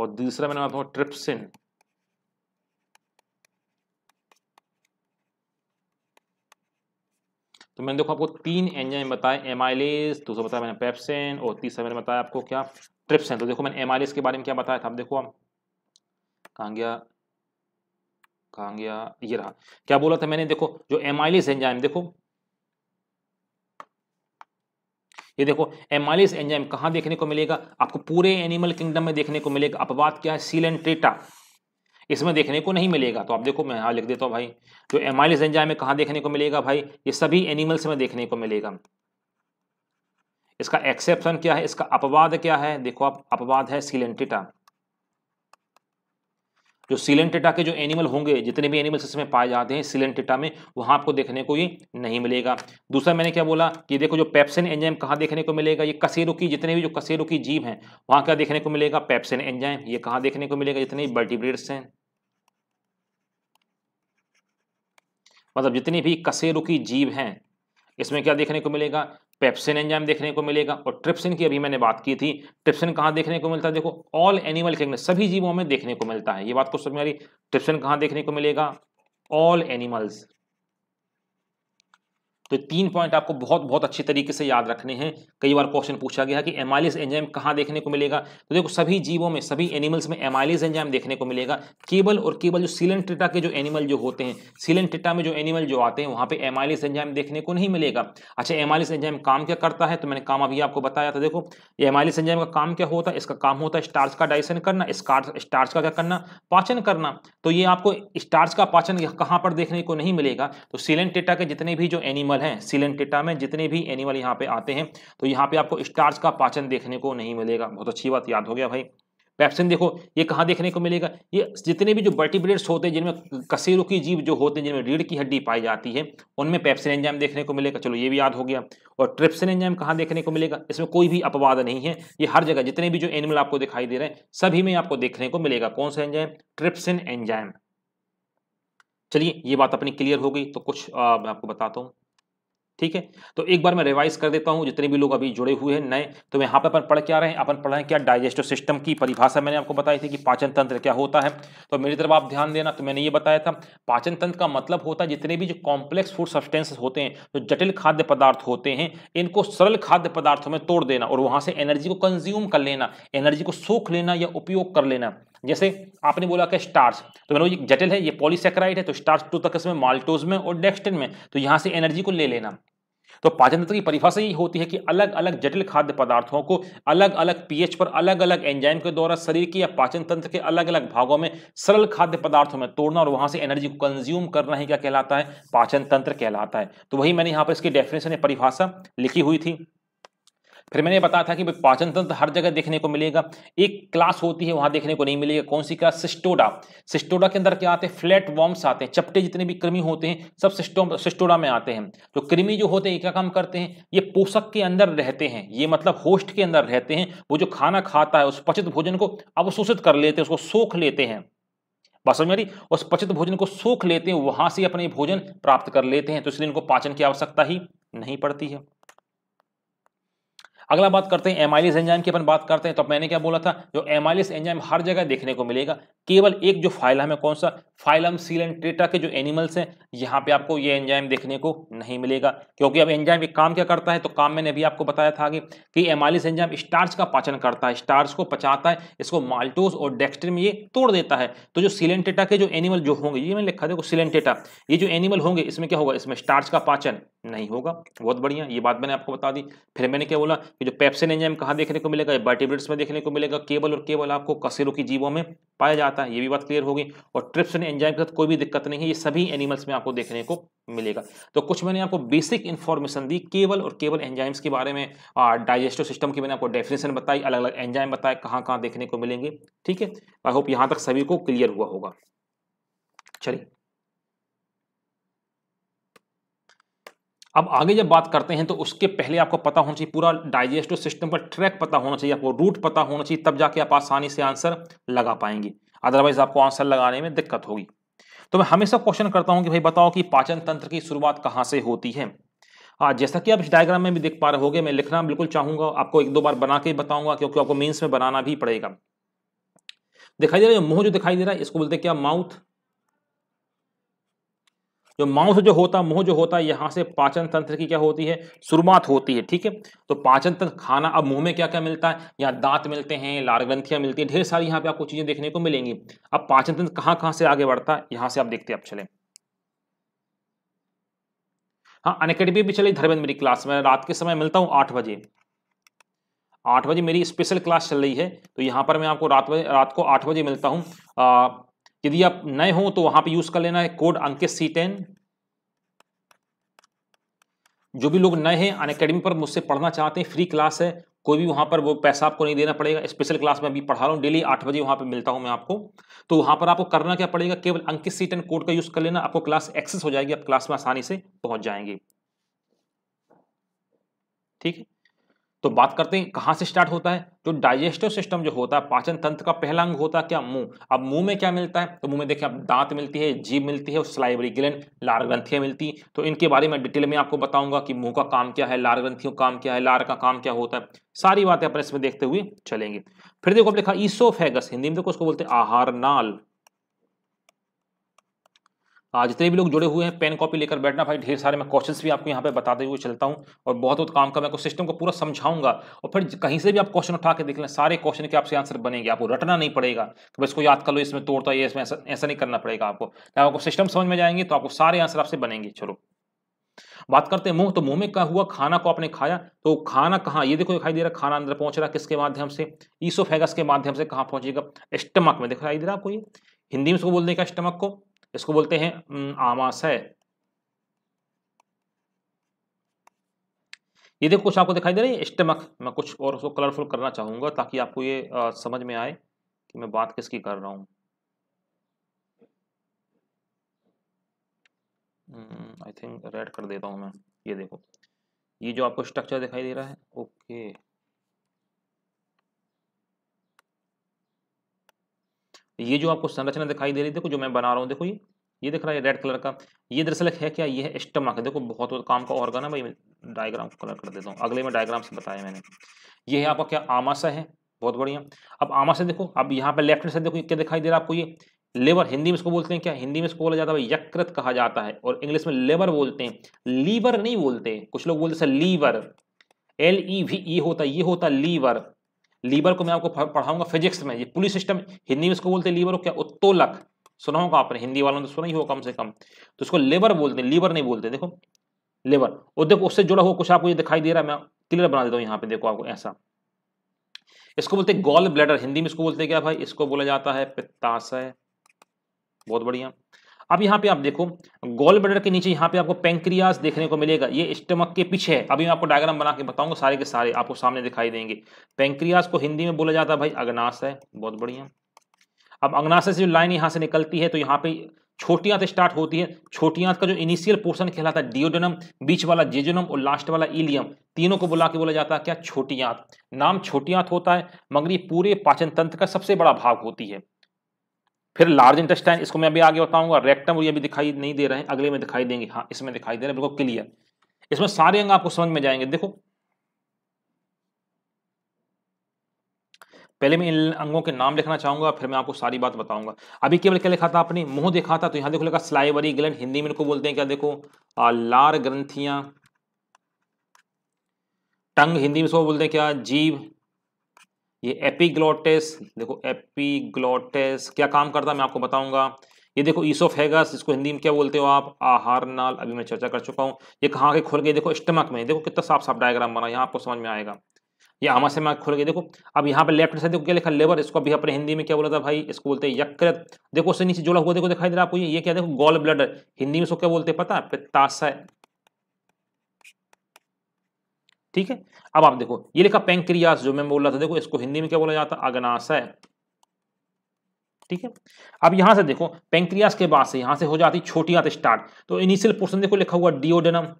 और तीसरा मैंने आपको ट्रिप्सिन तो मैंने देखो आपको तीन एंजाइम बताए एमाइलेस तो दूसरा बताया मैंने पेप्सिन और तीसरा मैंने बताया आपको क्या ट्रिप्सिन तो देखो मैंने एमाइलेस के बारे में क्या बताया था अब देखो हम कहाँ गया कहाँ गया ये रहा क्या बोला था मैंने देखो जो एमाइलिस एंजाइम देखो ये देखो एमाइलेज एंजाइम कहाँ देखने को मिलेगा आपको पूरे एनिमल किंगडम में देखने को मिलेगा अपवाद क्या है सीलेंट्रेटा इसमें देखने को नहीं मिलेगा तो आप देखो मैं यहाँ लिख देता हूँ भाई जो एमाइलिस एंजाइम में कहाँ देखने को मिलेगा भाई ये सभी एनिमल्स में देखने को मिलेगा इसका एक्सेप्शन क्या है इसका अपवाद क्या है देखो आप अपवाद है सिलेंटिटा जो सिलेंटेटा के जो एनिमल होंगे जितने भी एनिमल्स इसमें पाए जाते हैं सिलेंटेटा में वहाँ आपको देखने को ये नहीं मिलेगा दूसरा मैंने क्या बोला कि देखो जो पैप्सन एंजाइम कहाँ देखने को मिलेगा ये कसेरों की जितने भी जो कसेरों की जीव हैं वहाँ क्या देखने को मिलेगा पैप्सन एंजाइम ये कहाँ देखने को मिलेगा जितने भी बर्टिब्रेड्स हैं मतलब जितनी भी कसेरुकी जीव हैं इसमें क्या देखने को मिलेगा पेप्सिन एंजाइम देखने को मिलेगा और ट्रिप्सिन की अभी मैंने बात की थी ट्रिप्सिन कहाँ देखने को मिलता है देखो ऑल एनिमल किंगडम सभी जीवों में देखने को मिलता है ये बात को समझ आ रही ट्रिप्सिन कहाँ देखने को मिलेगा ऑल एनिमल्स तो तीन पॉइंट आपको बहुत बहुत अच्छे तरीके से याद रखने हैं कई बार क्वेश्चन पूछा गया कि एमाइलिस एंजाइम कहाँ देखने को मिलेगा तो देखो सभी जीवों में सभी एनिमल्स में एमाइलिस एंजाइम देखने को मिलेगा केवल और केवल जो सिलेंट्रिटा के जो एनिमल जो होते हैं सिलेंट्रिटा में जो एनिमल जो आते हैं वहाँ पर एमाइलिस एंजाइम देखने को नहीं मिलेगा अच्छा एमाइलिस एंजाइम काम क्या करता है तो मैंने काम अभी आपको बताया था देखो ये एमाइलिस एंजाइम का काम क्या होता है इसका काम होता है स्टार्च का डाइसन करना स्टार्च का क्या करना पाचन करना तो ये आपको स्टार्च का पाचन कहाँ पर देखने को नहीं मिलेगा तो सिलेंटेटा के जितने भी जो एनिमल एनिमल हैं सिलेंटेटा में जितने भी एनिमल यहाँ पे आते हैं तो यहाँ पे आपको स्टार्च का पाचन देखने को नहीं मिलेगा बहुत अच्छी बात याद हो गया भाई पैप्सिन देखो ये कहाँ देखने को मिलेगा ये जितने भी जो बर्टिब्रेट्स होते हैं जिनमें कसेरों की जीव जो होते हैं जिनमें रीढ़ की हड्डी पाई जाती है उनमें पैप्सिन एंजाम देखने को मिलेगा चलो ये भी याद हो गया और ट्रिप्सिन एंजाम कहाँ देखने को मिलेगा इसमें कोई भी अपवाद नहीं है ये हर जगह जितने भी जो एनिमल आपको दिखाई दे रहे हैं सभी में आपको देखने को मिलेगा कौन सा एंजाम ट्रिप्सिन एंजाम चलिए ये बात अपनी क्लियर हो गई तो कुछ आ, मैं आपको बताता हूँ ठीक है तो एक बार मैं रिवाइज कर देता हूँ जितने भी लोग अभी जुड़े हुए हैं नए तो यहाँ पर अपन पढ़ क्या रहे हैं अपन पढ़ रहे हैं क्या डाइजेस्टिव सिस्टम की परिभाषा मैंने आपको बताई थी कि पाचन तंत्र क्या होता है तो मेरी तरफ आप ध्यान देना तो मैंने ये बताया था पाचन तंत्र का मतलब होता है जितने भी जो कॉम्प्लेक्स फूड सब्सटेंस होते हैं जो जटिल खाद्य पदार्थ होते हैं इनको सरल खाद्य पदार्थों में तोड़ देना और वहाँ से एनर्जी को कंज्यूम कर लेना एनर्जी को सोख लेना या उपयोग कर लेना जैसे आपने बोला कि स्टार्च तो मैंने ये जटिल है ये पॉलीसेक्राइड है तो स्टार्च टू तक इसमें माल्टोज में और डेक्सटिन में तो यहाँ से एनर्जी को ले लेना तो तंत्र की परिभाषा यही होती है कि अलग अलग जटिल खाद्य पदार्थों को अलग अलग पीएच पर अलग अलग एंजाइम के द्वारा शरीर की या पाचन तंत्र के अलग अलग भागों में सरल खाद्य पदार्थों में तोड़ना और वहां से एनर्जी को कंज्यूम करना ही क्या कहलाता है पाचन तंत्र कहलाता है तो वही मैंने यहाँ पर इसकी डेफिनेशन या परिभाषा लिखी हुई थी फिर मैंने बताया था कि पाचन तंत्र तो हर जगह देखने को मिलेगा एक क्लास होती है वहां देखने को नहीं मिलेगा कौन सी क्लास सिस्टोडा सिस्टोडा के अंदर क्या आते हैं फ्लैट वॉर्म्स आते हैं चपटे जितने भी कृमि होते हैं सब सिस्टो सिस्टोडा में आते हैं तो कृमि जो होते हैं क्या काम करते हैं ये पोषक के अंदर रहते हैं ये मतलब होस्ट के अंदर रहते हैं वो जो खाना खाता है उस पचित भोजन को अवशोषित कर लेते हैं उसको सोख लेते हैं बस समझ मेरी उस पचित भोजन को सोख लेते हैं वहां से अपने भोजन प्राप्त कर लेते हैं तो इसलिए इनको पाचन की आवश्यकता ही नहीं पड़ती है अगला बात करते हैं एमाइलिस एंजाइम की अपन बात करते हैं तो मैंने क्या बोला था जो एमाइलिस एंजाइम हर जगह देखने को मिलेगा केवल एक जो फाइलम है कौन सा फाइलम सील एंड ट्रेटा के जो एनिमल्स हैं यहाँ पे आपको ये एंजाइम देखने को नहीं मिलेगा क्योंकि अब एंजाइम एक काम क्या करता है तो काम मैंने अभी आपको बताया था आगे कि एमाइलिस एंजाइम स्टार्च का पाचन करता है स्टार्च को पचाता है इसको माल्टोज और डेक्सट्रिन में ये तोड़ देता है तो जो सिलेंटेटा के जो एनिमल जो होंगे ये मैंने लिखा देखो सिलेंटेटा ये जो एनिमल होंगे इसमें क्या होगा इसमें स्टार्च का पाचन नहीं होगा बहुत बढ़िया ये बात मैंने आपको बता दी फिर मैंने क्या बोला कि जो पेप्सिन एंजाइम कहाँ देखने को मिलेगा बार्टिब्रेट्स में देखने को मिलेगा केवल और केवल आपको कसेरों की जीवों में पाया जाता है ये भी बात क्लियर होगी और ट्रिप्सिन एंजाइम के साथ कोई भी दिक्कत नहीं है ये सभी एनिमल्स में आपको देखने को मिलेगा तो कुछ मैंने आपको बेसिक इन्फॉर्मेशन दी केवल और केवल एंजाइम्स के बारे में डाइजेस्टिव सिस्टम की मैंने आपको डेफिनेशन बताई अलग अलग एंजाइम बताए कहाँ कहाँ देखने को मिलेंगे ठीक है आई होप यहाँ तक सभी को क्लियर हुआ होगा चलिए अब आगे जब बात करते हैं तो उसके पहले आपको पता होना चाहिए पूरा डाइजेस्टिव सिस्टम का ट्रैक पता होना चाहिए आपको रूट पता होना चाहिए तब जाके आप आसानी से आंसर लगा पाएंगे अदरवाइज आपको आंसर लगाने में दिक्कत होगी तो मैं हमेशा क्वेश्चन करता हूं कि भाई बताओ कि पाचन तंत्र की शुरुआत कहाँ से होती है जैसा कि आप इस डायग्राम में भी देख पा रहे होगे मैं लिखना बिल्कुल चाहूंगा आपको एक दो बार बना के बताऊंगा क्योंकि आपको मीन्स में बनाना भी पड़ेगा दिखाई दे रहा है मुंह जो दिखाई दे रहा है इसको बोलते हैं क्या माउथ जो माउथ जो होता मुंह जो होता है यहाँ से पाचन तंत्र की क्या होती है शुरुआत होती है ठीक है तो पाचन तंत्र खाना अब मुंह में क्या क्या मिलता है यहाँ दांत मिलते हैं लार ग्रंथियाँ मिलती हैं ढेर सारी यहाँ पे आपको चीज़ें देखने को मिलेंगी अब पाचन तंत्र कहाँ कहाँ से आगे बढ़ता है यहाँ से आप देखते आप चले हाँ अनकेडमी भी चली धर्मेंद्र मेरी क्लास में रात के समय मिलता हूँ आठ बजे आठ बजे मेरी स्पेशल क्लास चल रही है तो यहाँ पर मैं आपको रात बजे रात को आठ बजे मिलता हूँ यदि आप नए हो तो वहां पे यूज कर लेना है कोड अंकित सी टेन जो भी लोग नए हैं अन अकेडमी पर मुझसे पढ़ना चाहते हैं फ्री क्लास है कोई भी वहां पर वो पैसा आपको नहीं देना पड़ेगा स्पेशल क्लास में अभी पढ़ा रहा हूँ डेली आठ बजे वहां पर मिलता हूं मैं आपको तो वहां पर आपको करना क्या पड़ेगा केवल अंकित सी टेन कोड का यूज़ कर लेना आपको क्लास एक्सेस हो जाएगी आप क्लास में आसानी से पहुंच जाएंगे ठीक है तो बात करते हैं कहाँ से स्टार्ट होता है जो डाइजेस्टिव सिस्टम जो होता है पाचन तंत्र का पहला अंग होता है क्या मुंह अब मुंह में क्या मिलता है तो मुंह में देखिए अब दांत मिलती है जीभ मिलती है और स्लाइवरी ग्लैंड लार ग्रंथियां मिलती हैं तो इनके बारे में डिटेल में आपको बताऊंगा कि मुंह का काम क्या है लार ग्रंथियों का काम क्या है लार का काम क्या होता है सारी बातें अपने इसमें देखते हुए चलेंगे फिर देखो आप लिखा ईसोफेगस हिंदी में देखो उसको बोलते हैं आहार नाल हाँ, जितने भी लोग जुड़े हुए हैं पेन कॉपी लेकर बैठना भाई ढेर सारे मैं क्वेश्चंस भी आपको यहाँ पे बताते हुए चलता हूँ और बहुत बहुत काम का मैं सिस्टम को पूरा समझाऊंगा और फिर कहीं से भी आप क्वेश्चन उठा के देख लें सारे क्वेश्चन के आपसे आंसर बनेंगे आपको रटना नहीं पड़ेगा कि बस को याद कर लो इसमें तोड़ता है इसमें ऐसा, ऐसा नहीं करना पड़ेगा आपको जब आपको सिस्टम समझ में जाएंगे तो आपको सारे आंसर आपसे बनेंगे चलो बात करते हैं मुंह तो मुंह में क्या हुआ खाना को आपने खाया तो खाना कहाँ ये देखो दिखाई दे रहा खाना अंदर पहुंच रहा किसके माध्यम से ईसोफेगस के माध्यम से कहाँ पहुंचेगा स्टमक में दिखाई दे रहा आपको ये हिंदी में इसको बोल देगा स्टमक को इसको बोलते हैं आमाशय ये देखो कुछ आपको दिखाई दे रही है स्टमक मैं कुछ और उसको कलरफुल करना चाहूंगा ताकि आपको ये आ, समझ में आए कि मैं बात किसकी कर रहा हूं आई थिंक रेड कर देता हूं मैं ये देखो ये जो आपको स्ट्रक्चर दिखाई दे रहा है ओके okay. ये जो आपको संरचना दिखाई दे रही देखो जो मैं बना रहा हूँ देखो ये ये दिख रहा है रेड कलर का ये दरअसल है क्या ये है स्टमक देखो बहुत काम का ऑर्गन है भाई मैं डायग्राम कलर कर देता हूँ अगले में डायग्राम से बताया मैंने ये है आपका क्या आमाशा है बहुत बढ़िया अब आमाशा देखो अब यहाँ पर लेफ्ट साइड देखो क्या दिखाई दे रहा है आपको ये लेबर हिंदी में इसको बोलते हैं क्या हिंदी में इसको बोला जाता है यकृत कहा जाता है और इंग्लिश में लेबर बोलते हैं लीवर नहीं बोलते कुछ लोग बोलते sir liver L E V E होता ये होता लीवर लीबर को मैं आपको पढ़ाऊंगा फिजिक्स में ये पुलिस सिस्टम हिंदी में इसको बोलते हैं लीबर को क्या उत्तोलक सुना होगा आपने हिंदी वालों ने सुना ही होगा कम से कम तो इसको लेबर बोलते हैं लीवर नहीं बोलते देखो लेबर और देखो उससे जुड़ा हुआ कुछ आपको ये दिखाई दे रहा है मैं क्लियर बना देता हूँ यहाँ पे देखो आपको ऐसा इसको बोलते हैं गॉल ब्लैडर हिंदी में इसको बोलते हैं क्या भाई इसको बोला जाता है पित्ताशय बहुत बढ़िया अब यहाँ पे आप देखो गोल ब्लडर के नीचे यहाँ पे आपको पेंक्रियास देखने को मिलेगा ये स्टमक के पीछे है अभी मैं आपको डायग्राम बना के बताऊंगा सारे के सारे आपको सामने दिखाई देंगे पेंक्रियास को हिंदी में बोला जाता है भाई अग्नाशय है बहुत बढ़िया अब अग्नाशय से जो लाइन यहाँ से निकलती है तो यहाँ पे छोटी आंत स्टार्ट होती है छोटी आंत का जो इनिशियल पोर्शन कहलाता है डिओडनम बीच वाला जेजोनम और लास्ट वाला इलियम तीनों को बुला के बोला जाता है क्या छोटी आंत नाम छोटी आंत होता है मगर ये पूरे पाचन तंत्र का सबसे बड़ा भाग होती है फिर लार्ज इंटेस्टाइन इसको मैं अभी आगे बताऊंगा रेक्टम ये अभी दिखाई नहीं दे रहे हैं अगले में दिखाई देंगे हाँ इसमें दिखाई दे रहे हैं बिल्कुल क्लियर इसमें सारे अंग आपको समझ में जाएंगे देखो पहले मैं इन अंगों के नाम लिखना चाहूंगा फिर मैं आपको सारी बात बताऊंगा अभी केवल क्या लिखा था आपने मुंह देखा था तो यहां देखो लिखा स्लाइवरी ग्लैंड हिंदी में इनको बोलते हैं क्या देखो आ, लार ग्रंथियां टंग हिंदी में इसको बोलते हैं क्या जीव ये एपिग्लोटिस देखो एपिग्लोटिस क्या काम करता है मैं आपको बताऊंगा ये देखो ईसोफेगस जिसको हिंदी में क्या बोलते हो आप आहार नाल अभी मैं चर्चा कर चुका हूँ ये कहाँ के खुल गए देखो स्टमक में देखो कितना साफ साफ डायग्राम बना यहाँ आपको समझ में आएगा ये मैं खुल गए देखो अब यहाँ पे लेफ्ट साइड देखो क्या लिखा लेबर इसको अभी अपने हिंदी में क्या बोला था भाई इसको बोलते हैं यकृत देखो उससे नीचे जुड़ा हुआ देखो दिखाई दे रहा आपको ये क्या देखो गोल ब्लडर हिंदी में इसको क्या बोलते हैं पता पित्ताशय ठीक है अब आप देखो ये लिखा पेंक्रियास जो मैं बोल रहा था देखो इसको हिंदी में क्या बोला जाता अग्नाशय ठीक है अब यहां से देखो पेंक्रियास के बाद से यहां से हो जाती छोटी आंत स्टार्ट तो इनिशियल पोर्शन देखो लिखा हुआ डिओडेनम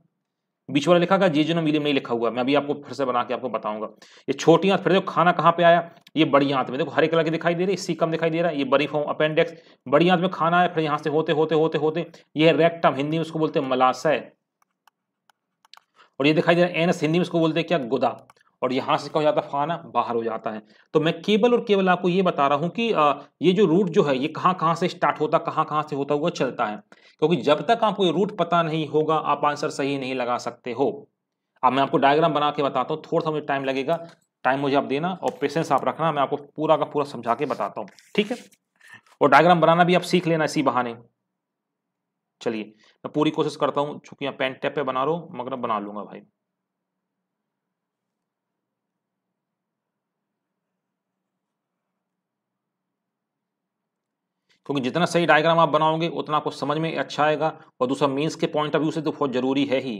बीच वाला लिखा गया जेजुनम विलियम नहीं लिखा हुआ मैं अभी आपको फिर से बना के आपको बताऊंगा ये छोटी आंत फिर देखो खाना कहाँ पे आया ये बड़ी आंत में देखो हरे कलर की दिखाई दे रही है सी कम दिखाई दे रहा है ये बड़ी फॉर्म अपेंडिक्स बड़ी आंत में खाना आया फिर यहाँ से होते होते होते होते ये रेक्टम हिंदी में उसको बोलते हैं मलाशय और ये दिखाई दे रहा है एनस हिंदी में इसको बोलते हैं क्या गुदा और यहाँ से क्या हो जाता है फाना बाहर हो जाता है तो मैं केवल और केवल आपको ये बता रहा हूँ कि ये जो रूट जो है ये कहाँ कहाँ से स्टार्ट होता कहाँ कहाँ से होता हुआ चलता है क्योंकि जब तक आपको ये रूट पता नहीं होगा आप आंसर सही नहीं लगा सकते हो अब मैं आपको डायग्राम बना के बताता हूँ थोड़ा सा मुझे टाइम लगेगा टाइम मुझे आप देना और पेशेंस आप रखना मैं आपको पूरा का पूरा समझा के बताता हूँ ठीक है और डायग्राम बनाना भी आप सीख लेना इसी बहाने चलिए मैं पूरी कोशिश करता हूँ चूंकि यहाँ पेन टैप पे बना रहा हूँ मगर बना लूंगा भाई क्योंकि जितना सही डायग्राम आप बनाओगे उतना आपको समझ में अच्छा आएगा और दूसरा मीन्स के पॉइंट ऑफ व्यू से तो बहुत ज़रूरी है ही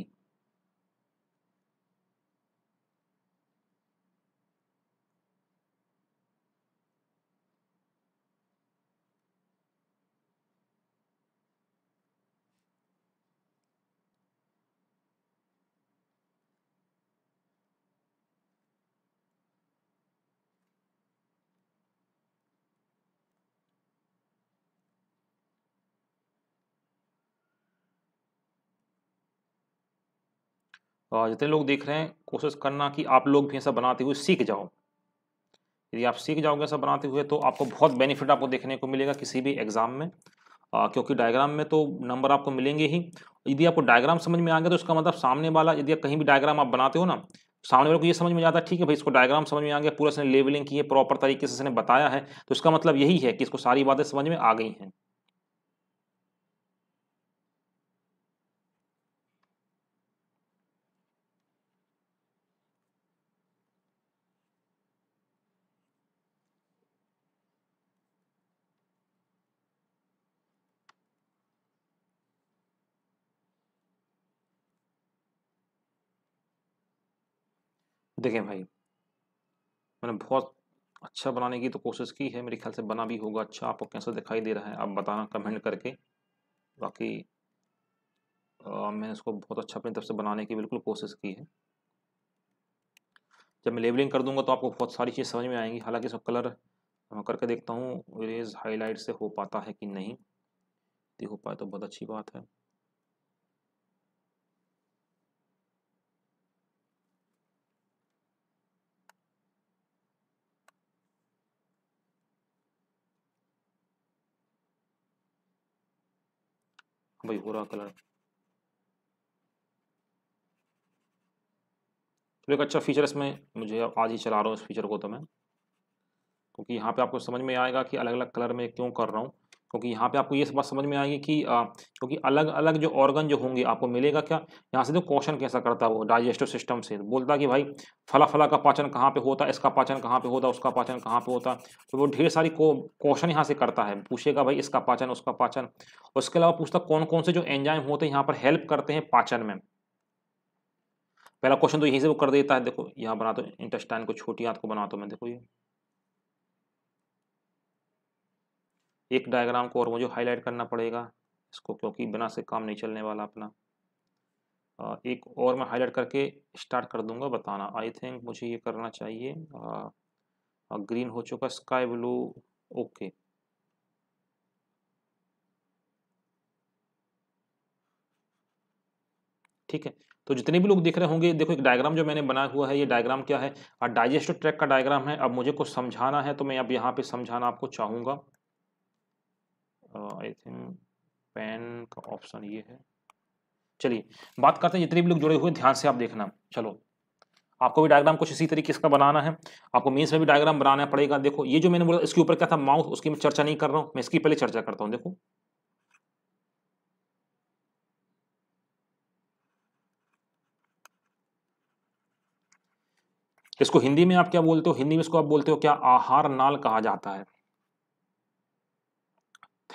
जितने लोग देख रहे हैं कोशिश करना कि आप लोग भी ऐसा बनाते हुए सीख जाओ यदि आप सीख जाओगे ऐसा बनाते हुए तो आपको बहुत बेनिफिट आपको देखने को मिलेगा किसी भी एग्ज़ाम में आ, क्योंकि डायग्राम में तो नंबर आपको मिलेंगे ही यदि आपको डायग्राम समझ में आ गया तो उसका मतलब सामने वाला यदि कहीं भी डायग्राम आप बनाते हो ना सामने वाले को ये समझ में आता है ठीक है भाई इसको डायग्राम समझ में आ गया पूरा इसने लेवलिंग की है प्रॉपर तरीके से इसने बताया है तो इसका मतलब यही है कि इसको सारी बातें समझ में आ गई हैं देखें भाई मैंने बहुत अच्छा बनाने की तो कोशिश की है मेरे ख्याल से बना भी होगा अच्छा आपको कैसा दिखाई दे रहा है आप बताना कमेंट करके बाकी मैंने इसको बहुत अच्छा अपनी तरफ से बनाने की बिल्कुल कोशिश की है जब मैं लेबलिंग कर दूंगा तो आपको बहुत सारी चीज़ समझ में आएंगी हालांकि सब कलर मैं करके देखता हूँ रेज हाईलाइट से हो पाता है कि नहीं हो पाए तो बहुत अच्छी बात है भाई हो रहा कलर तो एक अच्छा फीचर इसमें मुझे आज ही चला रहा हूँ इस फीचर को तो मैं क्योंकि यहाँ पे आपको समझ में आएगा कि अलग अलग कलर में क्यों कर रहा हूँ क्योंकि यहाँ पे आपको ये बात समझ में आएगी कि क्योंकि अलग अलग जो ऑर्गन जो होंगे आपको मिलेगा क्या यहाँ से तो क्वेश्चन कैसा करता है वो डाइजेस्टिव सिस्टम से बोलता कि भाई फला फला का पाचन कहाँ पे होता है इसका पाचन कहाँ पे होता उसका पाचन कहाँ पे होता तो वो ढेर सारी क्वेश्चन यहाँ से करता है पूछेगा भाई इसका पाचन उसका पाचन उसके अलावा पूछता कौन कौन से जो एंजाइम होते हैं यहाँ पर हेल्प करते हैं पाचन में पहला क्वेश्चन तो यहीं से वो कर देता है देखो यहाँ बना दो तो इंटेस्टाइन को छोटी हाथ को बना दो तो मैं देखो ये एक डायग्राम को और मुझे हाईलाइट करना पड़ेगा इसको क्योंकि बिना से काम नहीं चलने वाला अपना एक और मैं हाईलाइट करके स्टार्ट कर दूंगा बताना आई थिंक मुझे ये करना चाहिए आ, ग्रीन हो चुका स्काई ब्लू ओके ठीक है तो जितने भी लोग देख रहे होंगे देखो एक डायग्राम जो मैंने बनाया हुआ है ये डायग्राम क्या है डाइजेस्टिव ट्रैक का डायग्राम है अब मुझे कुछ समझाना है तो मैं अब यहाँ पे समझाना आपको चाहूंगा आई थिंक पेन का ऑप्शन ये है चलिए बात करते हैं जितने भी लोग जुड़े हुए ध्यान से आप देखना चलो आपको भी डायग्राम कुछ इसी तरीके इसका बनाना है आपको मेंस में भी डायग्राम बनाना पड़ेगा देखो ये जो मैंने बोला इसके ऊपर क्या था माउथ उसकी मैं चर्चा नहीं कर रहा हूँ मैं इसकी पहले चर्चा करता हूँ देखो इसको हिंदी में आप क्या बोलते हो हिंदी में इसको आप बोलते हो क्या आहार नाल कहा जाता है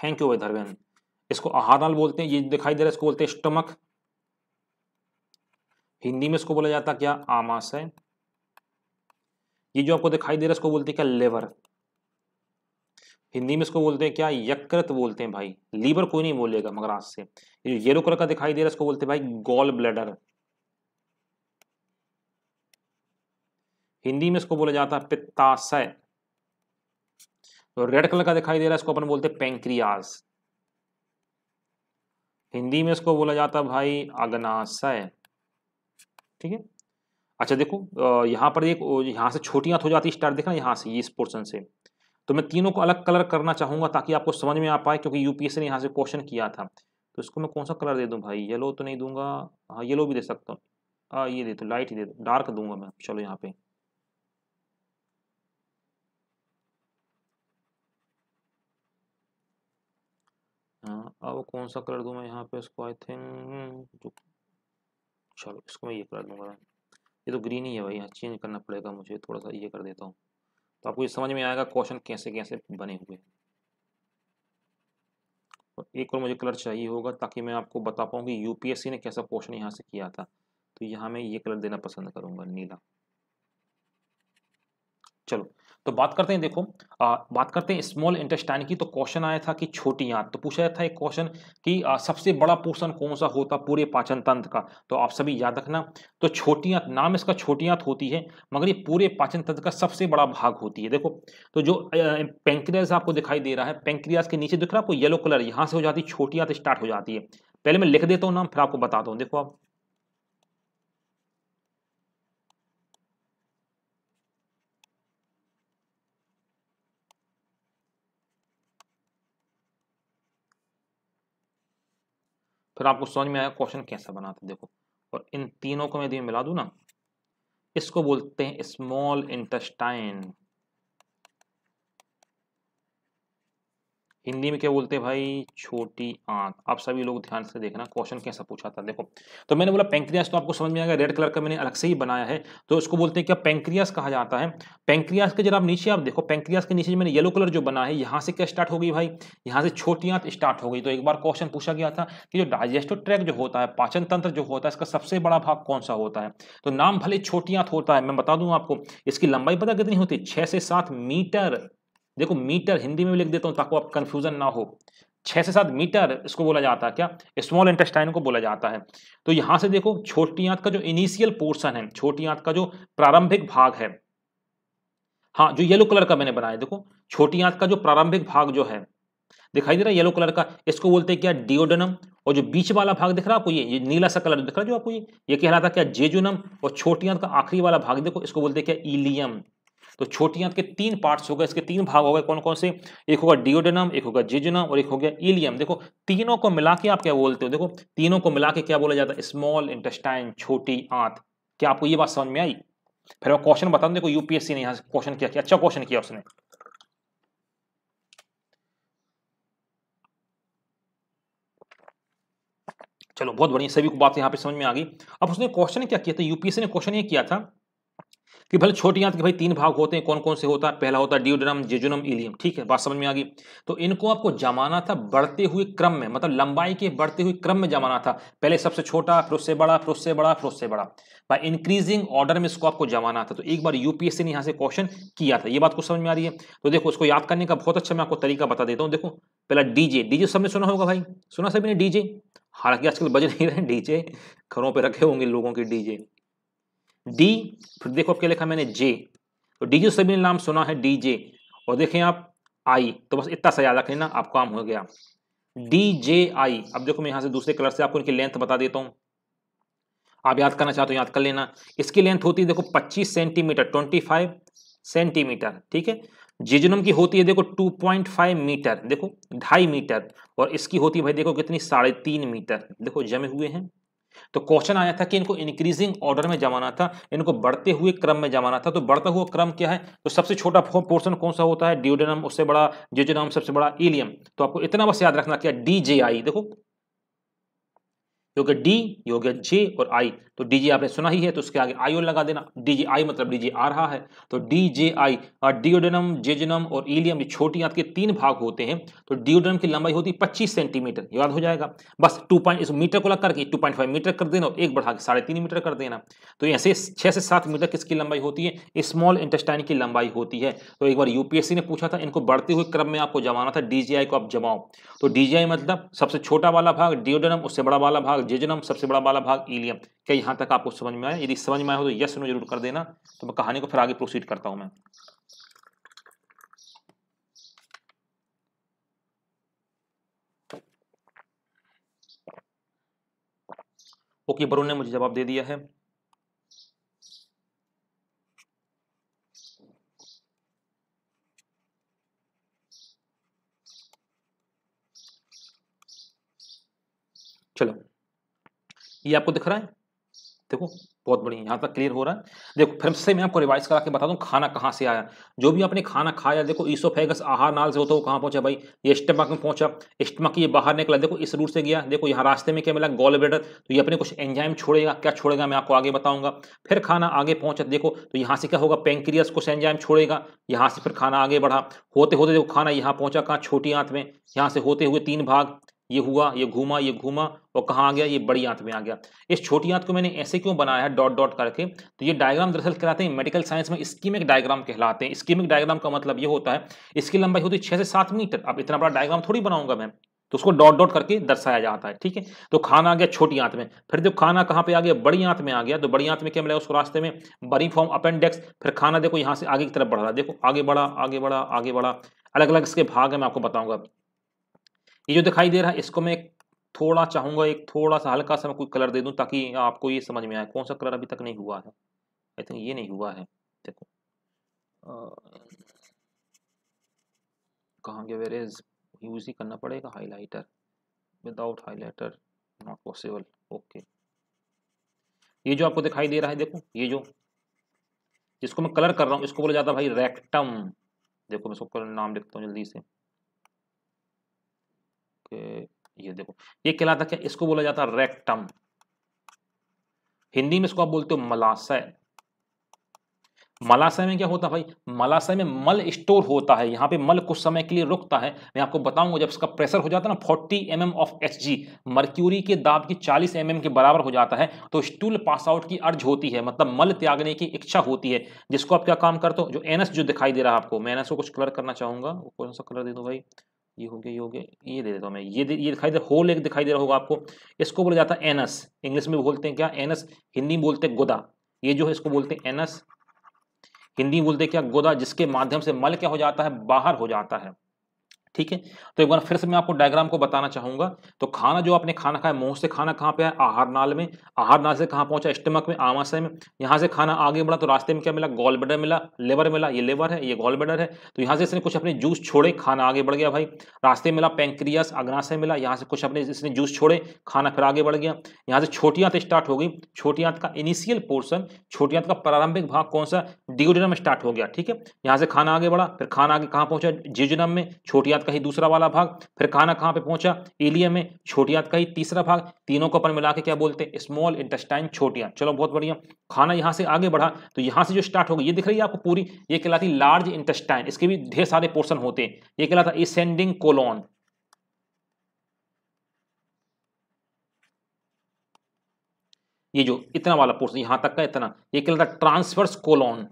थैंक यू भाई धर्मेंद्र इसको नाल बोलते हैं ये दिखाई दे रहा है इसको बोलते हैं स्टमक हिंदी में इसको बोला जाता क्या आमाशय ये जो आपको दिखाई दे रहा है इसको बोलते हैं क्या लेवर हिंदी में इसको बोलते हैं क्या यकृत बोलते हैं भाई लीवर कोई नहीं बोलेगा मगर आज से ये जो येलो कलर का दिखाई दे रहा है इसको बोलते हैं भाई गोल ब्लैडर हिंदी में इसको बोला जाता है पित्ताशय तो रेड कलर का दिखाई दे रहा है इसको अपन बोलते हैं पेंक्रियाज हिंदी में इसको बोला जाता है भाई अग्नाशय ठीक है अच्छा देखो यहाँ पर एक यहाँ से छोटी हो जाती है स्टार देखना यहाँ से ये इस पोर्सन से तो मैं तीनों को अलग कलर करना चाहूंगा ताकि आपको समझ में आ पाए क्योंकि यूपीएससी ने यहाँ से क्वेश्चन किया था तो इसको मैं कौन सा कलर दे दूँ भाई येलो तो नहीं दूंगा हाँ येलो भी दे सकता हूँ ये दे दो लाइट ही दे दो डार्क दूंगा मैं चलो यहाँ पे हाँ अब कौन सा कलर दूँ मैं यहाँ पे इसको आई थिंक चलो इसको मैं ये कलर दूंगा ये तो ग्रीन ही है भाई यहाँ चेंज करना पड़ेगा मुझे थोड़ा सा ये कर देता हूँ तो आपको ये समझ में आएगा क्वेश्चन कैसे कैसे बने हुए और एक और मुझे कलर चाहिए होगा ताकि मैं आपको बता पाऊँ कि यूपीएससी ने कैसा क्वेश्चन यहाँ से किया था तो यहाँ मैं ये कलर देना पसंद करूँगा नीला चलो तो बात करते हैं देखो आ, बात करते हैं स्मॉल इंटेस्टाइन की तो क्वेश्चन आया था कि छोटी आंत तो पूछा था एक क्वेश्चन कि आ, सबसे बड़ा पोर्शन कौन सा होता पूरे पाचन तंत्र का तो आप सभी याद रखना तो छोटी आंत नाम इसका छोटी आंत होती है मगर ये पूरे पाचन तंत्र का सबसे बड़ा भाग होती है देखो तो जो पेंक्रियाज आपको दिखाई दे रहा है पेंक्रियाज के नीचे दिख रहा है आपको येलो कलर यहाँ से हो जाती है छोटी आंत स्टार्ट हो जाती है पहले मैं लिख देता हूँ नाम फिर आपको बताता हूँ देखो आप फिर आपको समझ में आया क्वेश्चन कैसा बनाते था देखो और इन तीनों को मैं मिला दूँ ना इसको बोलते हैं स्मॉल इंटेस्टाइन हिंदी में क्या बोलते हैं भाई छोटी आंख आप सभी लोग ध्यान से देखना क्वेश्चन कैसा पूछा था देखो तो मैंने बोला पेंक्रियास तो आपको समझ में आएगा रेड कलर का मैंने अलग से ही बनाया है तो उसको बोलते हैं क्या पेंक्रियास कहा जाता है पेंक्रियास के जरा आप नीचे आप देखो पेंक्रियास के नीचे मैंने येलो कलर जो बना है यहाँ से क्या स्टार्ट हो गई भाई यहाँ से छोटी आंत स्टार्ट हो गई तो एक बार क्वेश्चन पूछा गया था कि जो डाइजेस्टिव ट्रैक जो होता है पाचन तंत्र जो होता है इसका सबसे बड़ा भाग कौन सा होता है तो नाम भले छोटी आंत होता है मैं बता दूँ आपको इसकी लंबाई पता कितनी होती है छः से सात मीटर देखो मीटर हिंदी में भी लिख देता हूँ ताकि आप कन्फ्यूजन ना हो छः से सात मीटर इसको बोला जाता है क्या स्मॉल इंटेस्टाइन को बोला जाता है तो यहाँ से देखो छोटी आंत का जो इनिशियल पोर्शन है छोटी आंत का जो प्रारंभिक भाग है हाँ जो येलो कलर का मैंने बनाया देखो छोटी आंत का जो प्रारंभिक भाग जो है दिखाई दे रहा है येलो कलर का इसको बोलते हैं क्या डिओडनम और जो बीच वाला भाग दिख रहा है आपको ये ये नीला सा कलर दिख रहा है जो आपको ये ये कह रहा था क्या जेजुनम और छोटी आंत का आखिरी वाला भाग देखो इसको बोलते हैं क्या इलियम तो छोटी आंत के तीन पार्ट्स हो गए इसके तीन भाग हो गए कौन कौन से एक होगा डिओडेनम एक होगा जेजुनम और एक हो गया इलियम देखो तीनों को मिला के आप क्या बोलते हो देखो तीनों को मिला के क्या बोला जाता है स्मॉल इंटेस्टाइन छोटी आंत क्या आपको ये बात समझ में आई फिर मैं क्वेश्चन बता देखो यूपीएससी ने यहां से क्वेश्चन किया अच्छा क्वेश्चन किया उसने चलो बहुत बढ़िया सभी को बात यहाँ पे समझ में आ गई अब उसने क्वेश्चन क्या किया था यूपीएससी ने क्वेश्चन ये किया था कि भले छोटी आंत के भाई तीन भाग होते हैं कौन कौन से होता है पहला होता है ड्यूडनम जेजुनम इलियम ठीक है बात समझ में आ गई तो इनको आपको जमाना था बढ़ते हुए क्रम में मतलब लंबाई के बढ़ते हुए क्रम में जमाना था पहले सबसे छोटा फिर उससे बड़ा फिर उससे बड़ा फिर उससे बड़ा भाई इंक्रीजिंग ऑर्डर में इसको आपको जमाना था तो एक बार यूपीएससी ने यहाँ से क्वेश्चन किया था ये बात को समझ में आ रही है तो देखो उसको याद करने का बहुत अच्छा मैं आपको तरीका बता देता हूँ देखो पहला डीजे डीजे तो सबने सुना होगा भाई सुना सभी ने डीजे हालांकि आजकल बज नहीं रहे डीजे घरों पे रखे होंगे लोगों के डीजे डी फिर देखो आपके लिखा मैंने जे तो डी जो सभी नाम सुना है डी जे और देखें आप आई तो बस इतना सा याद रख लेना आप काम हो गया डी जे आई अब देखो मैं यहाँ से दूसरे कलर से आपको इनकी लेंथ बता देता हूँ आप याद करना चाहते हो याद कर लेना इसकी लेंथ होती है देखो 25 सेंटीमीटर 25 सेंटीमीटर ठीक है जेजुनम की होती है देखो 2.5 मीटर देखो ढाई मीटर और इसकी होती है भाई देखो कितनी साढ़े तीन मीटर देखो जमे हुए हैं तो क्वेश्चन आया था कि इनको इंक्रीजिंग ऑर्डर में जमाना था इनको बढ़ते हुए क्रम में जमाना था तो बढ़ता हुआ क्रम क्या है तो सबसे छोटा पोर्सन कौन सा होता है ड्यूडेनम उससे बड़ा जेजेनम सबसे बड़ा इलियम तो आपको इतना बस याद रखना क्या डी देखो जो कि डी ये हो गया जे और आई तो डी जे आपने सुना ही है तो उसके आगे आई ओ लगा देना डी जे आई मतलब डी जे आ रहा है तो डी जे आई डिओडेनम जेजनम और ईलियम ये छोटी आंत के तीन भाग होते हैं तो डिओडेनम की लंबाई होती है पच्चीस सेंटीमीटर याद हो जाएगा बस टू पॉइंट इस मीटर को लग करके टू पॉइंट फाइव मीटर कर देना और एक बढ़ा के साढ़े तीन मीटर कर देना तो यहाँ से छः से सात मीटर किसकी लंबाई होती है स्मॉल इंटेस्टाइन की लंबाई होती है तो एक बार यूपीएससी ने पूछा था इनको बढ़ते हुए क्रम में आपको जमाना था डी को आप जमाओ तो डी मतलब सबसे छोटा वाला भाग डिओडेनम उससे बड़ा वाला भाग जेजनम सबसे बड़ा वाला भाग ईलियम क्या यहाँ तक आपको समझ में आया यदि समझ में आया हो तो यस नो जरूर कर देना तो मैं कहानी को फिर आगे प्रोसीड करता हूँ मैं ओके okay, वरुण ने मुझे जवाब दे दिया है चलो ये आपको दिख रहा है देखो बहुत बढ़िया यहाँ तक क्लियर हो रहा है देखो फिर से मैं आपको रिवाइज करा के बता दूँ खाना कहाँ से आया जो भी आपने खाना खाया देखो ईसो ईसोफेगस आहार नाल से होता तो वो कहाँ पहुँचा भाई ये स्टमक में पहुँचा स्टमक ये बाहर निकला देखो इस रूट से गया देखो यहाँ रास्ते में क्या मिला गोल ब्लेडर तो ये अपने कुछ एंजाइम छोड़ेगा क्या छोड़ेगा मैं आपको आगे बताऊँगा फिर खाना आगे पहुँचा देखो तो यहाँ से क्या होगा पेंक्रियस कुछ एंजाइम छोड़ेगा यहाँ से फिर खाना आगे बढ़ा होते होते देखो खाना यहाँ पहुँचा कहाँ छोटी आँख में यहाँ से होते हुए तीन भाग ये हुआ ये घूमा ये घूमा और कहाँ आ गया ये बड़ी आंत में आ गया इस छोटी आंत को मैंने ऐसे क्यों बनाया है डॉट डॉट करके तो ये डायग्राम दरअसल कहलाते हैं मेडिकल साइंस में स्कीमिक डायग्राम कहलाते हैं स्कीमिक डायग्राम का मतलब ये होता है इसकी लंबाई होती है छः से सात मीटर अब इतना बड़ा डायग्राम थोड़ी बनाऊंगा मैं तो उसको डॉट डॉट करके दर्शाया जाता है ठीक है तो खाना आ गया छोटी आंत में फिर जब खाना कहाँ पे आ गया बड़ी आंत में आ गया तो बड़ी आंत में क्या मिला उसको रास्ते में बरी फॉर्म अपेंडेक्स फिर खाना देखो यहाँ से आगे की तरफ बढ़ रहा है देखो आगे बढ़ा आगे बढ़ा आगे बढ़ा अलग अलग इसके भाग है मैं आपको बताऊंगा ये जो दिखाई दे रहा है इसको मैं थोड़ा चाहूंगा एक थोड़ा सा हल्का सा मैं कोई कलर दे दूं ताकि आपको ये समझ में आए कौन सा कलर अभी तक नहीं हुआ है आई थिंक ये नहीं हुआ है देखो कहाँ गया वेर इज यूज ही करना पड़ेगा highlighter without highlighter not possible okay ये जो आपको दिखाई दे रहा है देखो ये जो जिसको मैं कलर कर रहा हूँ इसको बोला जाता है भाई रेक्टम देखो मैं इसको नाम लिखता हूँ जल्दी से ओके ये देखो ये कहलाता क्या इसको बोला जाता है रेक्टम हिंदी में इसको आप बोलते हो मलाशय मलाशय में क्या होता है भाई मलाशय में मल स्टोर होता है यहाँ पे मल कुछ समय के लिए रुकता है मैं आपको बताऊंगा जब इसका प्रेशर हो जाता है ना 40 M of H G mercury के दाब की 40 एम के बराबर हो जाता है तो स्टूल पास आउट की अर्ज होती है मतलब मल त्यागने की इच्छा होती है जिसको आप क्या काम करते हो जो एनएस जो दिखाई दे रहा है आपको मैं एनएस को कुछ कलर करना चाहूंगा कौन सा कलर दे दो भाई ये हो गया ये हो गया ये दे देता हूँ मैं ये ये दिखाई दे होल एक दिखाई दे रहा होगा आपको इसको बोला जाता है एनस इंग्लिश में बोलते हैं क्या एनस हिंदी बोलते हैं गोदा ये जो है इसको बोलते हैं एनस हिंदी बोलते हैं क्या गोदा जिसके माध्यम से मल क्या हो जाता है बाहर हो जाता है ठीक है तो एक बार फिर से मैं आपको डायग्राम को बताना चाहूंगा तो खाना जो आपने खाना खाया मुंह से खाना कहाँ पे आया आहार नाल में आहार नाल से कहाँ पहुंचा स्टमक में आमाशय में यहाँ से खाना आगे बढ़ा तो रास्ते में क्या मिला गोल बेडर मिला लेबर मिला ये लेवर है ये गोल बेडर है तो यहाँ से इसने कुछ अपने जूस छोड़े खाना आगे बढ़ गया भाई रास्ते मिला पेंक्रियास अग्नाशय मिला यहाँ से कुछ अपने इसने जूस छोड़े खाना फिर आगे बढ़ गया यहाँ से छोटी आंत स्टार्ट हो गई छोटी आंत का इनिशियल पोर्सन छोटी आंत का प्रारंभिक भाग कौन सा डिओडिनम स्टार्ट हो गया ठीक है यहाँ से खाना आगे बढ़ा फिर खाना आगे कहाँ पहुंचा जीजुनम में छोटी आंत का ही दूसरा वाला भाग फिर खाना कहाँ पे पहुंचा एलिया में छोटी आंत का ही तीसरा भाग तीनों को अपन मिला के क्या बोलते हैं स्मॉल इंटेस्टाइन छोटी आंत चलो बहुत बढ़िया खाना यहाँ से आगे बढ़ा तो यहाँ से जो स्टार्ट होगी ये दिख रही है आपको पूरी ये कहलाती लार्ज इंटेस्टाइन इसके भी ढेर सारे पोर्सन होते हैं ये कहलाता इसेंडिंग कोलोन ये जो इतना वाला पोर्शन यहां तक का इतना ये कहलाता ट्रांसवर्स कोलोन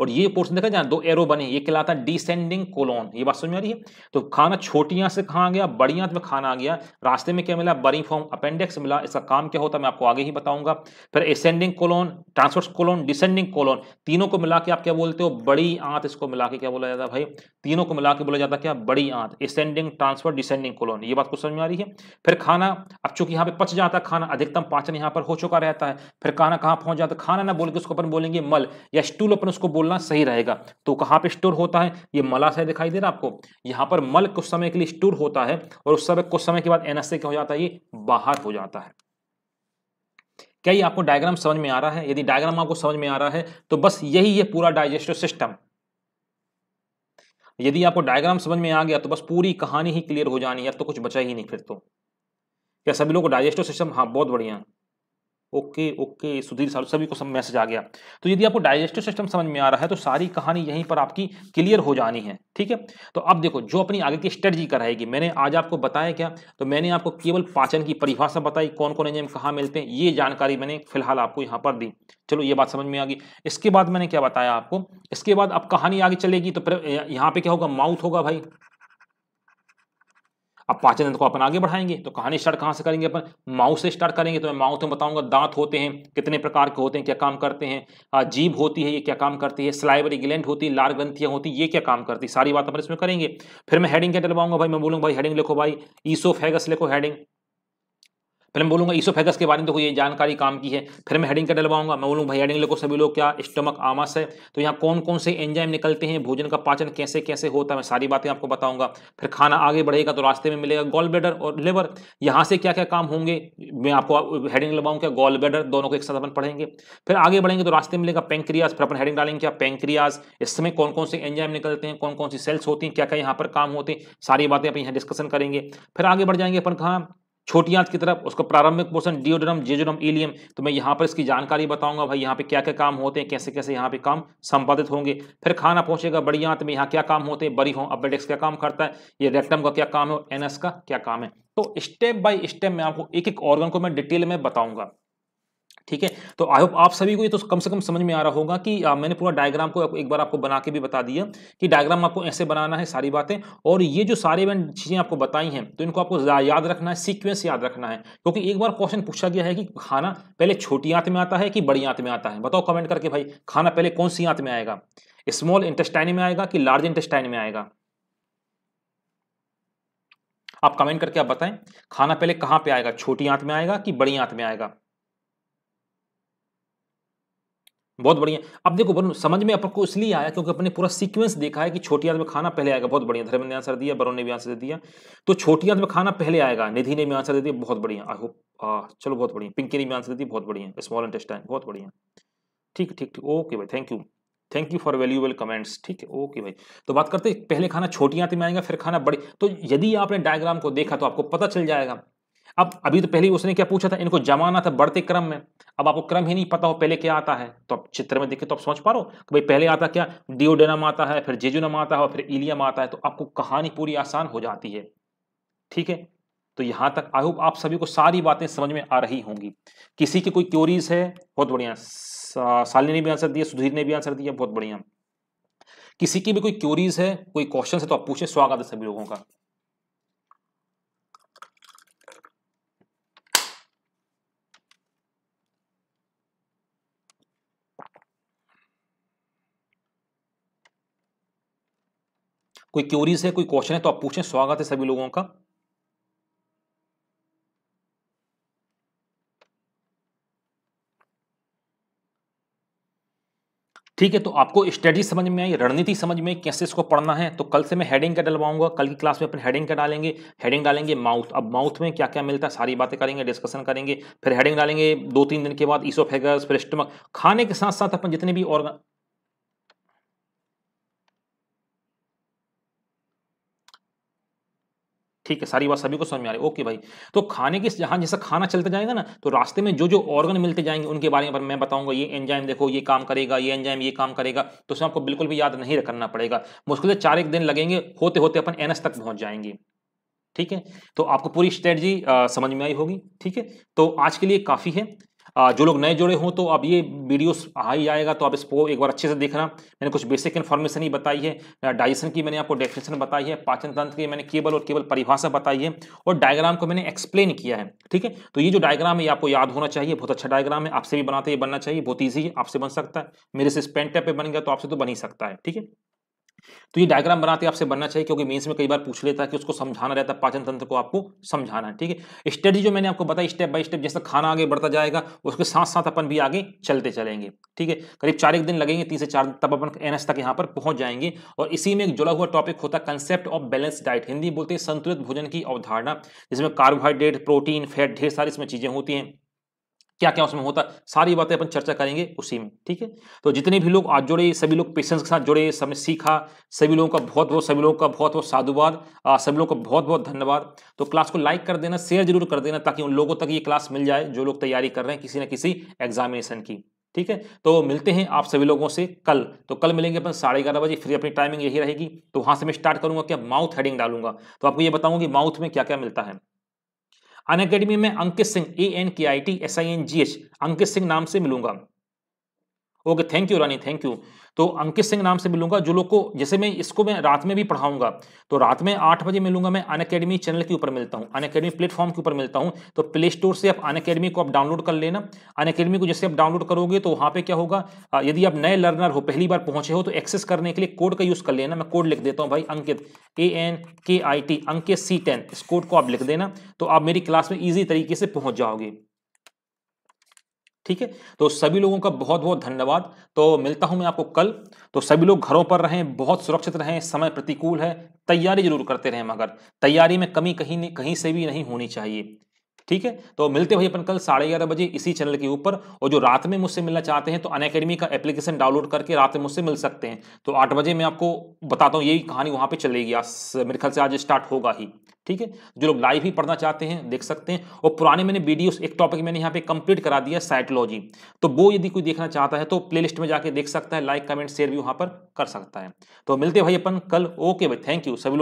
और ये पोर्शन देखा जाए दो एरो बने ये कहलाता है डिसेंडिंग कोलोन ये बात समझ में आ रही है तो खाना छोटियाँ से कहाँ गया बड़ियाँ तो खाना आ गया रास्ते में क्या मिला बरी फॉर्म अपेंडिक्स मिला इसका काम क्या होता है मैं आपको आगे ही बताऊंगा फिर ascending colon transverse colon descending colon तीनों को मिला के आप क्या बोलते हो बड़ी आंत इसको मिला के क्या बोला जाता है भाई तीनों को मिला के बोला जाता है क्या बड़ी आंत एसेंडिंग ट्रांसफर डिसेंडिंग कोलोन ये बात को समझ में आ रही है फिर खाना अब चूंकि यहाँ पे पच जाता है खाना अधिकतम पाचन यहाँ पर हो चुका रहता है फिर खाना कहाँ पहुंच जाता है खाना ना बोल के उसको अपन बोलेंगे मल या स्टूल अपन उसको बोलना बोलना सही रहेगा तो कहाँ पे स्टोर होता है ये मला मलाशय दिखाई दे रहा है आपको यहाँ पर मल कुछ समय के लिए स्टोर होता है और उस समय कुछ समय के बाद एनएसए क्या हो जाता है ये बाहर हो जाता है क्या ये आपको डायग्राम समझ में आ रहा है यदि डायग्राम आपको समझ में आ रहा है तो बस यही ये पूरा डाइजेस्टिव सिस्टम यदि आपको डायग्राम समझ में आ गया तो बस पूरी कहानी ही क्लियर हो जानी है अब तो कुछ बचा ही नहीं फिर तो क्या सभी लोगों को डाइजेस्टिव सिस्टम हाँ बहुत बढ़िया ओके ओके सुधीर सर सभी को सब मैसेज आ गया तो यदि आपको डाइजेस्टिव सिस्टम समझ में आ रहा है तो सारी कहानी यहीं पर आपकी क्लियर हो जानी है ठीक है तो अब देखो जो अपनी आगे की स्ट्रेटजी कराएगी मैंने आज आपको बताया क्या तो मैंने आपको केवल पाचन की परिभाषा बताई कौन कौन एंजाइम कहाँ मिलते हैं ये जानकारी मैंने फिलहाल आपको यहाँ पर दी चलो ये बात समझ में आ गई इसके बाद मैंने क्या बताया आपको इसके बाद अब कहानी आगे चलेगी तो यहाँ पे क्या होगा माउथ होगा भाई अब पाचन तंत्र को अपन आगे बढ़ाएंगे तो कहानी स्टार्ट कहाँ से करेंगे अपन माउ से स्टार्ट करेंगे तो मैं माउथ में बताऊंगा दांत होते हैं कितने प्रकार के होते हैं क्या काम करते हैं जीभ होती है ये क्या काम करती है स्लाइवरी ग्लैंड होती है लार ग्रंथियाँ होती ये क्या काम करती है सारी बात अपन इसमें करेंगे फिर मैं हेडिंग क्या डलवाऊंगा भाई मैं बोलूँगा भाई हेडिंग लिखो भाई ईसोफेगस लिखो हेडिंग फिर मैं बोलूँगा ईसोफेगस के बारे में तो ये जानकारी काम की है फिर मैं हेडिंग का डलवाऊंगा मैं बोलूँ भाई हेडिंग लिखो सभी लोग क्या स्टमक आमस है तो यहाँ कौन कौन से एंजाइम निकलते हैं भोजन का पाचन कैसे कैसे होता है मैं सारी बातें आपको बताऊंगा फिर खाना आगे बढ़ेगा तो रास्ते में मिलेगा गॉल बेडर और लेबर यहाँ से क्या क्या काम होंगे मैं आपको हेडिंग लगवाऊँ क्या गॉल बेडर दोनों को एक साथ अपन पढ़ेंगे फिर आगे बढ़ेंगे तो रास्ते में मिलेगा पेंक्रियाज फिर अपन हेडिंग डालेंगे क्या पेंक्रियाज इसमें कौन कौन से एंजाइम निकलते हैं कौन कौन सी सेल्स होती हैं क्या क्या यहाँ पर काम होते हैं सारी बातें अपन यहाँ डिस्कशन करेंगे फिर आगे बढ़ जाएंगे अपन कहाँ छोटी आंत की तरफ उसका प्रारंभिक पोषण डिओडरम जेजुरम इलियम तो मैं यहाँ पर इसकी जानकारी बताऊंगा भाई यहाँ पे क्या क्या काम होते हैं कैसे कैसे यहाँ पे काम संपादित होंगे फिर खाना पहुंचेगा बड़ी आंत में यहाँ क्या काम होते हैं बरी हो अपेडेक्स क्या काम करता है ये रेक्टम का क्या काम है एनएस का क्या काम है तो स्टेप बाय स्टेप मैं आपको एक एक ऑर्गन को मैं डिटेल में बताऊंगा ठीक है तो आई होप आप सभी को ये तो कम से कम समझ में आ रहा होगा कि आ, मैंने पूरा डायग्राम को एक बार आपको बना के भी बता दिया कि डायग्राम आपको ऐसे बनाना है सारी बातें और ये जो सारे मैंने चीज़ें आपको बताई हैं तो इनको आपको याद रखना है सीक्वेंस याद रखना है क्योंकि तो एक बार क्वेश्चन पूछा गया है कि खाना पहले छोटी आंत में आता है कि बड़ी आंत में आता है बताओ कमेंट करके भाई खाना पहले कौन सी आंत में आएगा स्मॉल इंटेस्टाइन में आएगा कि लार्ज इंटेस्टाइन में आएगा आप कमेंट करके आप बताएं खाना पहले कहाँ पे आएगा छोटी आंत में आएगा कि बड़ी आंत में आएगा बहुत बढ़िया अब देखो वरुण समझ में आपको इसलिए आया क्योंकि अपने पूरा सीक्वेंस देखा है कि छोटी आदत में खाना पहले आएगा बहुत बढ़िया धर्मेंद्र ने आंसर दिया वरुण ने भी आंसर दिया तो छोटी आदत में खाना पहले आएगा निधि ने भी आंसर दे दिया बहुत बढ़िया आई होप चलो बहुत बढ़िया पिंकी ने भी आंसर दे दिया बहुत बढ़िया स्मॉल इंटेस्टाइन बहुत बढ़िया ठीक ठीक ठीक ओके भाई thank you thank you for valuable comments ठीक है ओके भाई तो बात करते पहले खाना छोटी आंत में आएगा फिर खाना बड़ी तो यदि आपने डायग्राम को देखा तो आपको पता चल जाएगा अब अभी तो पहले ही उसने क्या पूछा था इनको जमाना था बढ़ते क्रम में अब आपको क्रम ही नहीं पता हो पहले क्या आता है तो आप चित्र में देखे तो आप समझ पा रहे हो भाई पहले आता क्या डिओडेनम आता है फिर जेजुनम आता है और फिर इलियम आता है तो आपको कहानी पूरी आसान हो जाती है ठीक है तो यहाँ तक आई होप आप सभी को सारी बातें समझ में आ रही होंगी किसी की कोई क्योरीज है बहुत बढ़िया सालिनी ने भी आंसर दिया सुधीर ने भी आंसर दिया बहुत बढ़िया किसी की भी कोई क्योरीज है कोई क्वेश्चन है तो आप पूछें स्वागत है सभी लोगों का कोई क्यूरीज है कोई क्वेश्चन है तो आप पूछें स्वागत है सभी लोगों का ठीक है तो आपको स्ट्रेटजी समझ में आई रणनीति समझ में कैसे इसको पढ़ना है तो कल से मैं हेडिंग का डलवाऊंगा कल की क्लास में अपन हेडिंग का डालेंगे हेडिंग डालेंगे माउथ अब माउथ में क्या क्या मिलता है सारी बातें करेंगे डिस्कशन करेंगे फिर हेडिंग डालेंगे दो तीन दिन के बाद ईसोफेगस फिर स्टमक खाने के साथ साथ अपन जितने भी और ठीक है सारी बात सभी को समझ में आ रही है ओके भाई तो खाने के जहाँ जैसा खाना चलता जाएगा ना तो रास्ते में जो जो ऑर्गन मिलते जाएंगे उनके बारे में मैं बताऊंगा ये एंजाइम देखो ये काम करेगा ये एंजाइम ये काम करेगा तो उसमें आपको बिल्कुल भी याद नहीं करना पड़ेगा मुश्किल से चार एक दिन लगेंगे होते होते अपन एनएस तक पहुंच जाएंगे ठीक है तो आपको पूरी स्ट्रेटजी समझ में आई होगी ठीक है तो आज के लिए काफ़ी है जो लोग नए जुड़े हों तो अब ये वीडियो आ ही आएगा तो आप इसको एक बार अच्छे से देखना मैंने कुछ बेसिक इन्फॉर्मेशन ही बताई है डाइजेशन की मैंने आपको डेफिनेशन बताई है पाचन तंत्र की मैंने केवल और केवल परिभाषा बताई है और डायग्राम को मैंने एक्सप्लेन किया है ठीक है तो ये जो डायग्राम है ये आपको याद होना चाहिए बहुत अच्छा डायग्राम है आपसे भी बनाते ये बनना चाहिए बहुत ईजी है आपसे बन सकता है मेरे से स्पेंट पर बन गया तो आपसे तो बन ही सकता है ठीक है तो ये डायग्राम बनाते आपसे बनना चाहिए क्योंकि मेंस में कई बार पूछ लेता है कि उसको समझाना रहता है पाचन तंत्र को आपको समझाना है ठीक है स्टडी जो मैंने आपको बताया स्टेप बाय स्टेप जैसे खाना आगे बढ़ता जाएगा उसके साथ साथ अपन भी आगे चलते चलेंगे ठीक है करीब चार एक दिन लगेंगे तीन से चार तब अपन एन तक यहाँ पर पहुंच जाएंगे और इसी में एक जुड़ा हुआ टॉपिक होता है concept of balance diet Hindi बोलते हैं संतुलित भोजन की अवधारणा जिसमें कार्बोहाइड्रेट प्रोटीन फैट ढेर सारी इसमें चीज़ें होती हैं क्या क्या उसमें होता है सारी बातें अपन चर्चा करेंगे उसी में ठीक है तो जितने भी लोग आज जुड़े सभी लोग पेशेंस के साथ जुड़े सबने सीखा सभी लोगों का बहुत बहुत सभी लोगों का बहुत बहुत साधुवाद सभी लोगों का बहुत बहुत धन्यवाद तो क्लास को लाइक कर देना शेयर जरूर कर देना ताकि उन लोगों तक ये क्लास मिल जाए जो लोग तैयारी कर रहे हैं किसी न किसी एग्जामिनेशन की ठीक है तो मिलते हैं आप सभी लोगों से कल तो कल मिलेंगे अपन साढ़े ग्यारह बजे फिर अपनी टाइमिंग यही रहेगी तो वहां से मैं स्टार्ट करूंगा क्या माउथ हेडिंग डालूंगा तो आपको ये बताऊंगी कि माउथ में क्या क्या मिलता है अन अकेडमी में अंकित Singh A N K I T S I N G H Ankit Singh नाम से मिलूंगा okay thank you Rani thank you तो अंकित सिंह नाम से मिलूंगा जो लोग को जैसे मैं इसको मैं रात में भी पढ़ाऊंगा तो रात में आठ बजे मिलूंगा मैं अन अकेडमी चैनल के ऊपर मिलता हूँ अन अकेडमी प्लेटफॉर्म के ऊपर मिलता हूँ तो प्ले स्टोर से आप अन अकेडमी को आप डाउनलोड कर लेना अन अकेडमी को जैसे आप डाउनलोड करोगे तो वहाँ पर क्या होगा यदि आप नए लर्नर हो पहली बार पहुंचे हो तो एक्सेस करने के लिए कोड का यूज़ कर लेना मैं कोड लिख देता हूँ भाई अंकित A N K I T Ankit C ten इस कोड को आप लिख देना तो आप मेरी क्लास में ईजी तरीके से पहुँच जाओगे ठीक है तो सभी लोगों का बहुत बहुत धन्यवाद तो मिलता हूं मैं आपको कल तो सभी लोग घरों पर रहें बहुत सुरक्षित रहें समय प्रतिकूल है तैयारी जरूर करते रहें मगर तैयारी में कमी कहीं कहीं से भी नहीं होनी चाहिए ठीक है तो मिलते भाई अपन कल साढ़े ग्यारह बजे इसी चैनल के ऊपर और जो रात में मुझसे मिलना चाहते हैं तो अन अकेडमी का एप्लीकेशन डाउनलोड करके रात में मुझसे मिल सकते हैं तो आठ बजे मैं आपको बताता हूँ यही कहानी वहाँ पर चलेगी मेरे ख्याल से आज स्टार्ट होगा ही ठीक है जो लोग लाइव ही पढ़ना चाहते हैं देख सकते हैं और पुराने मैंने वीडियोस एक टॉपिक मैंने यहाँ पे कंप्लीट करा दिया साइटोलॉजी तो वो यदि कोई देखना चाहता है तो प्लेलिस्ट में जाके देख सकता है लाइक कमेंट शेयर भी वहाँ पर कर सकता है तो मिलते भाई अपन कल ओके भाई थैंक यू सभी लोग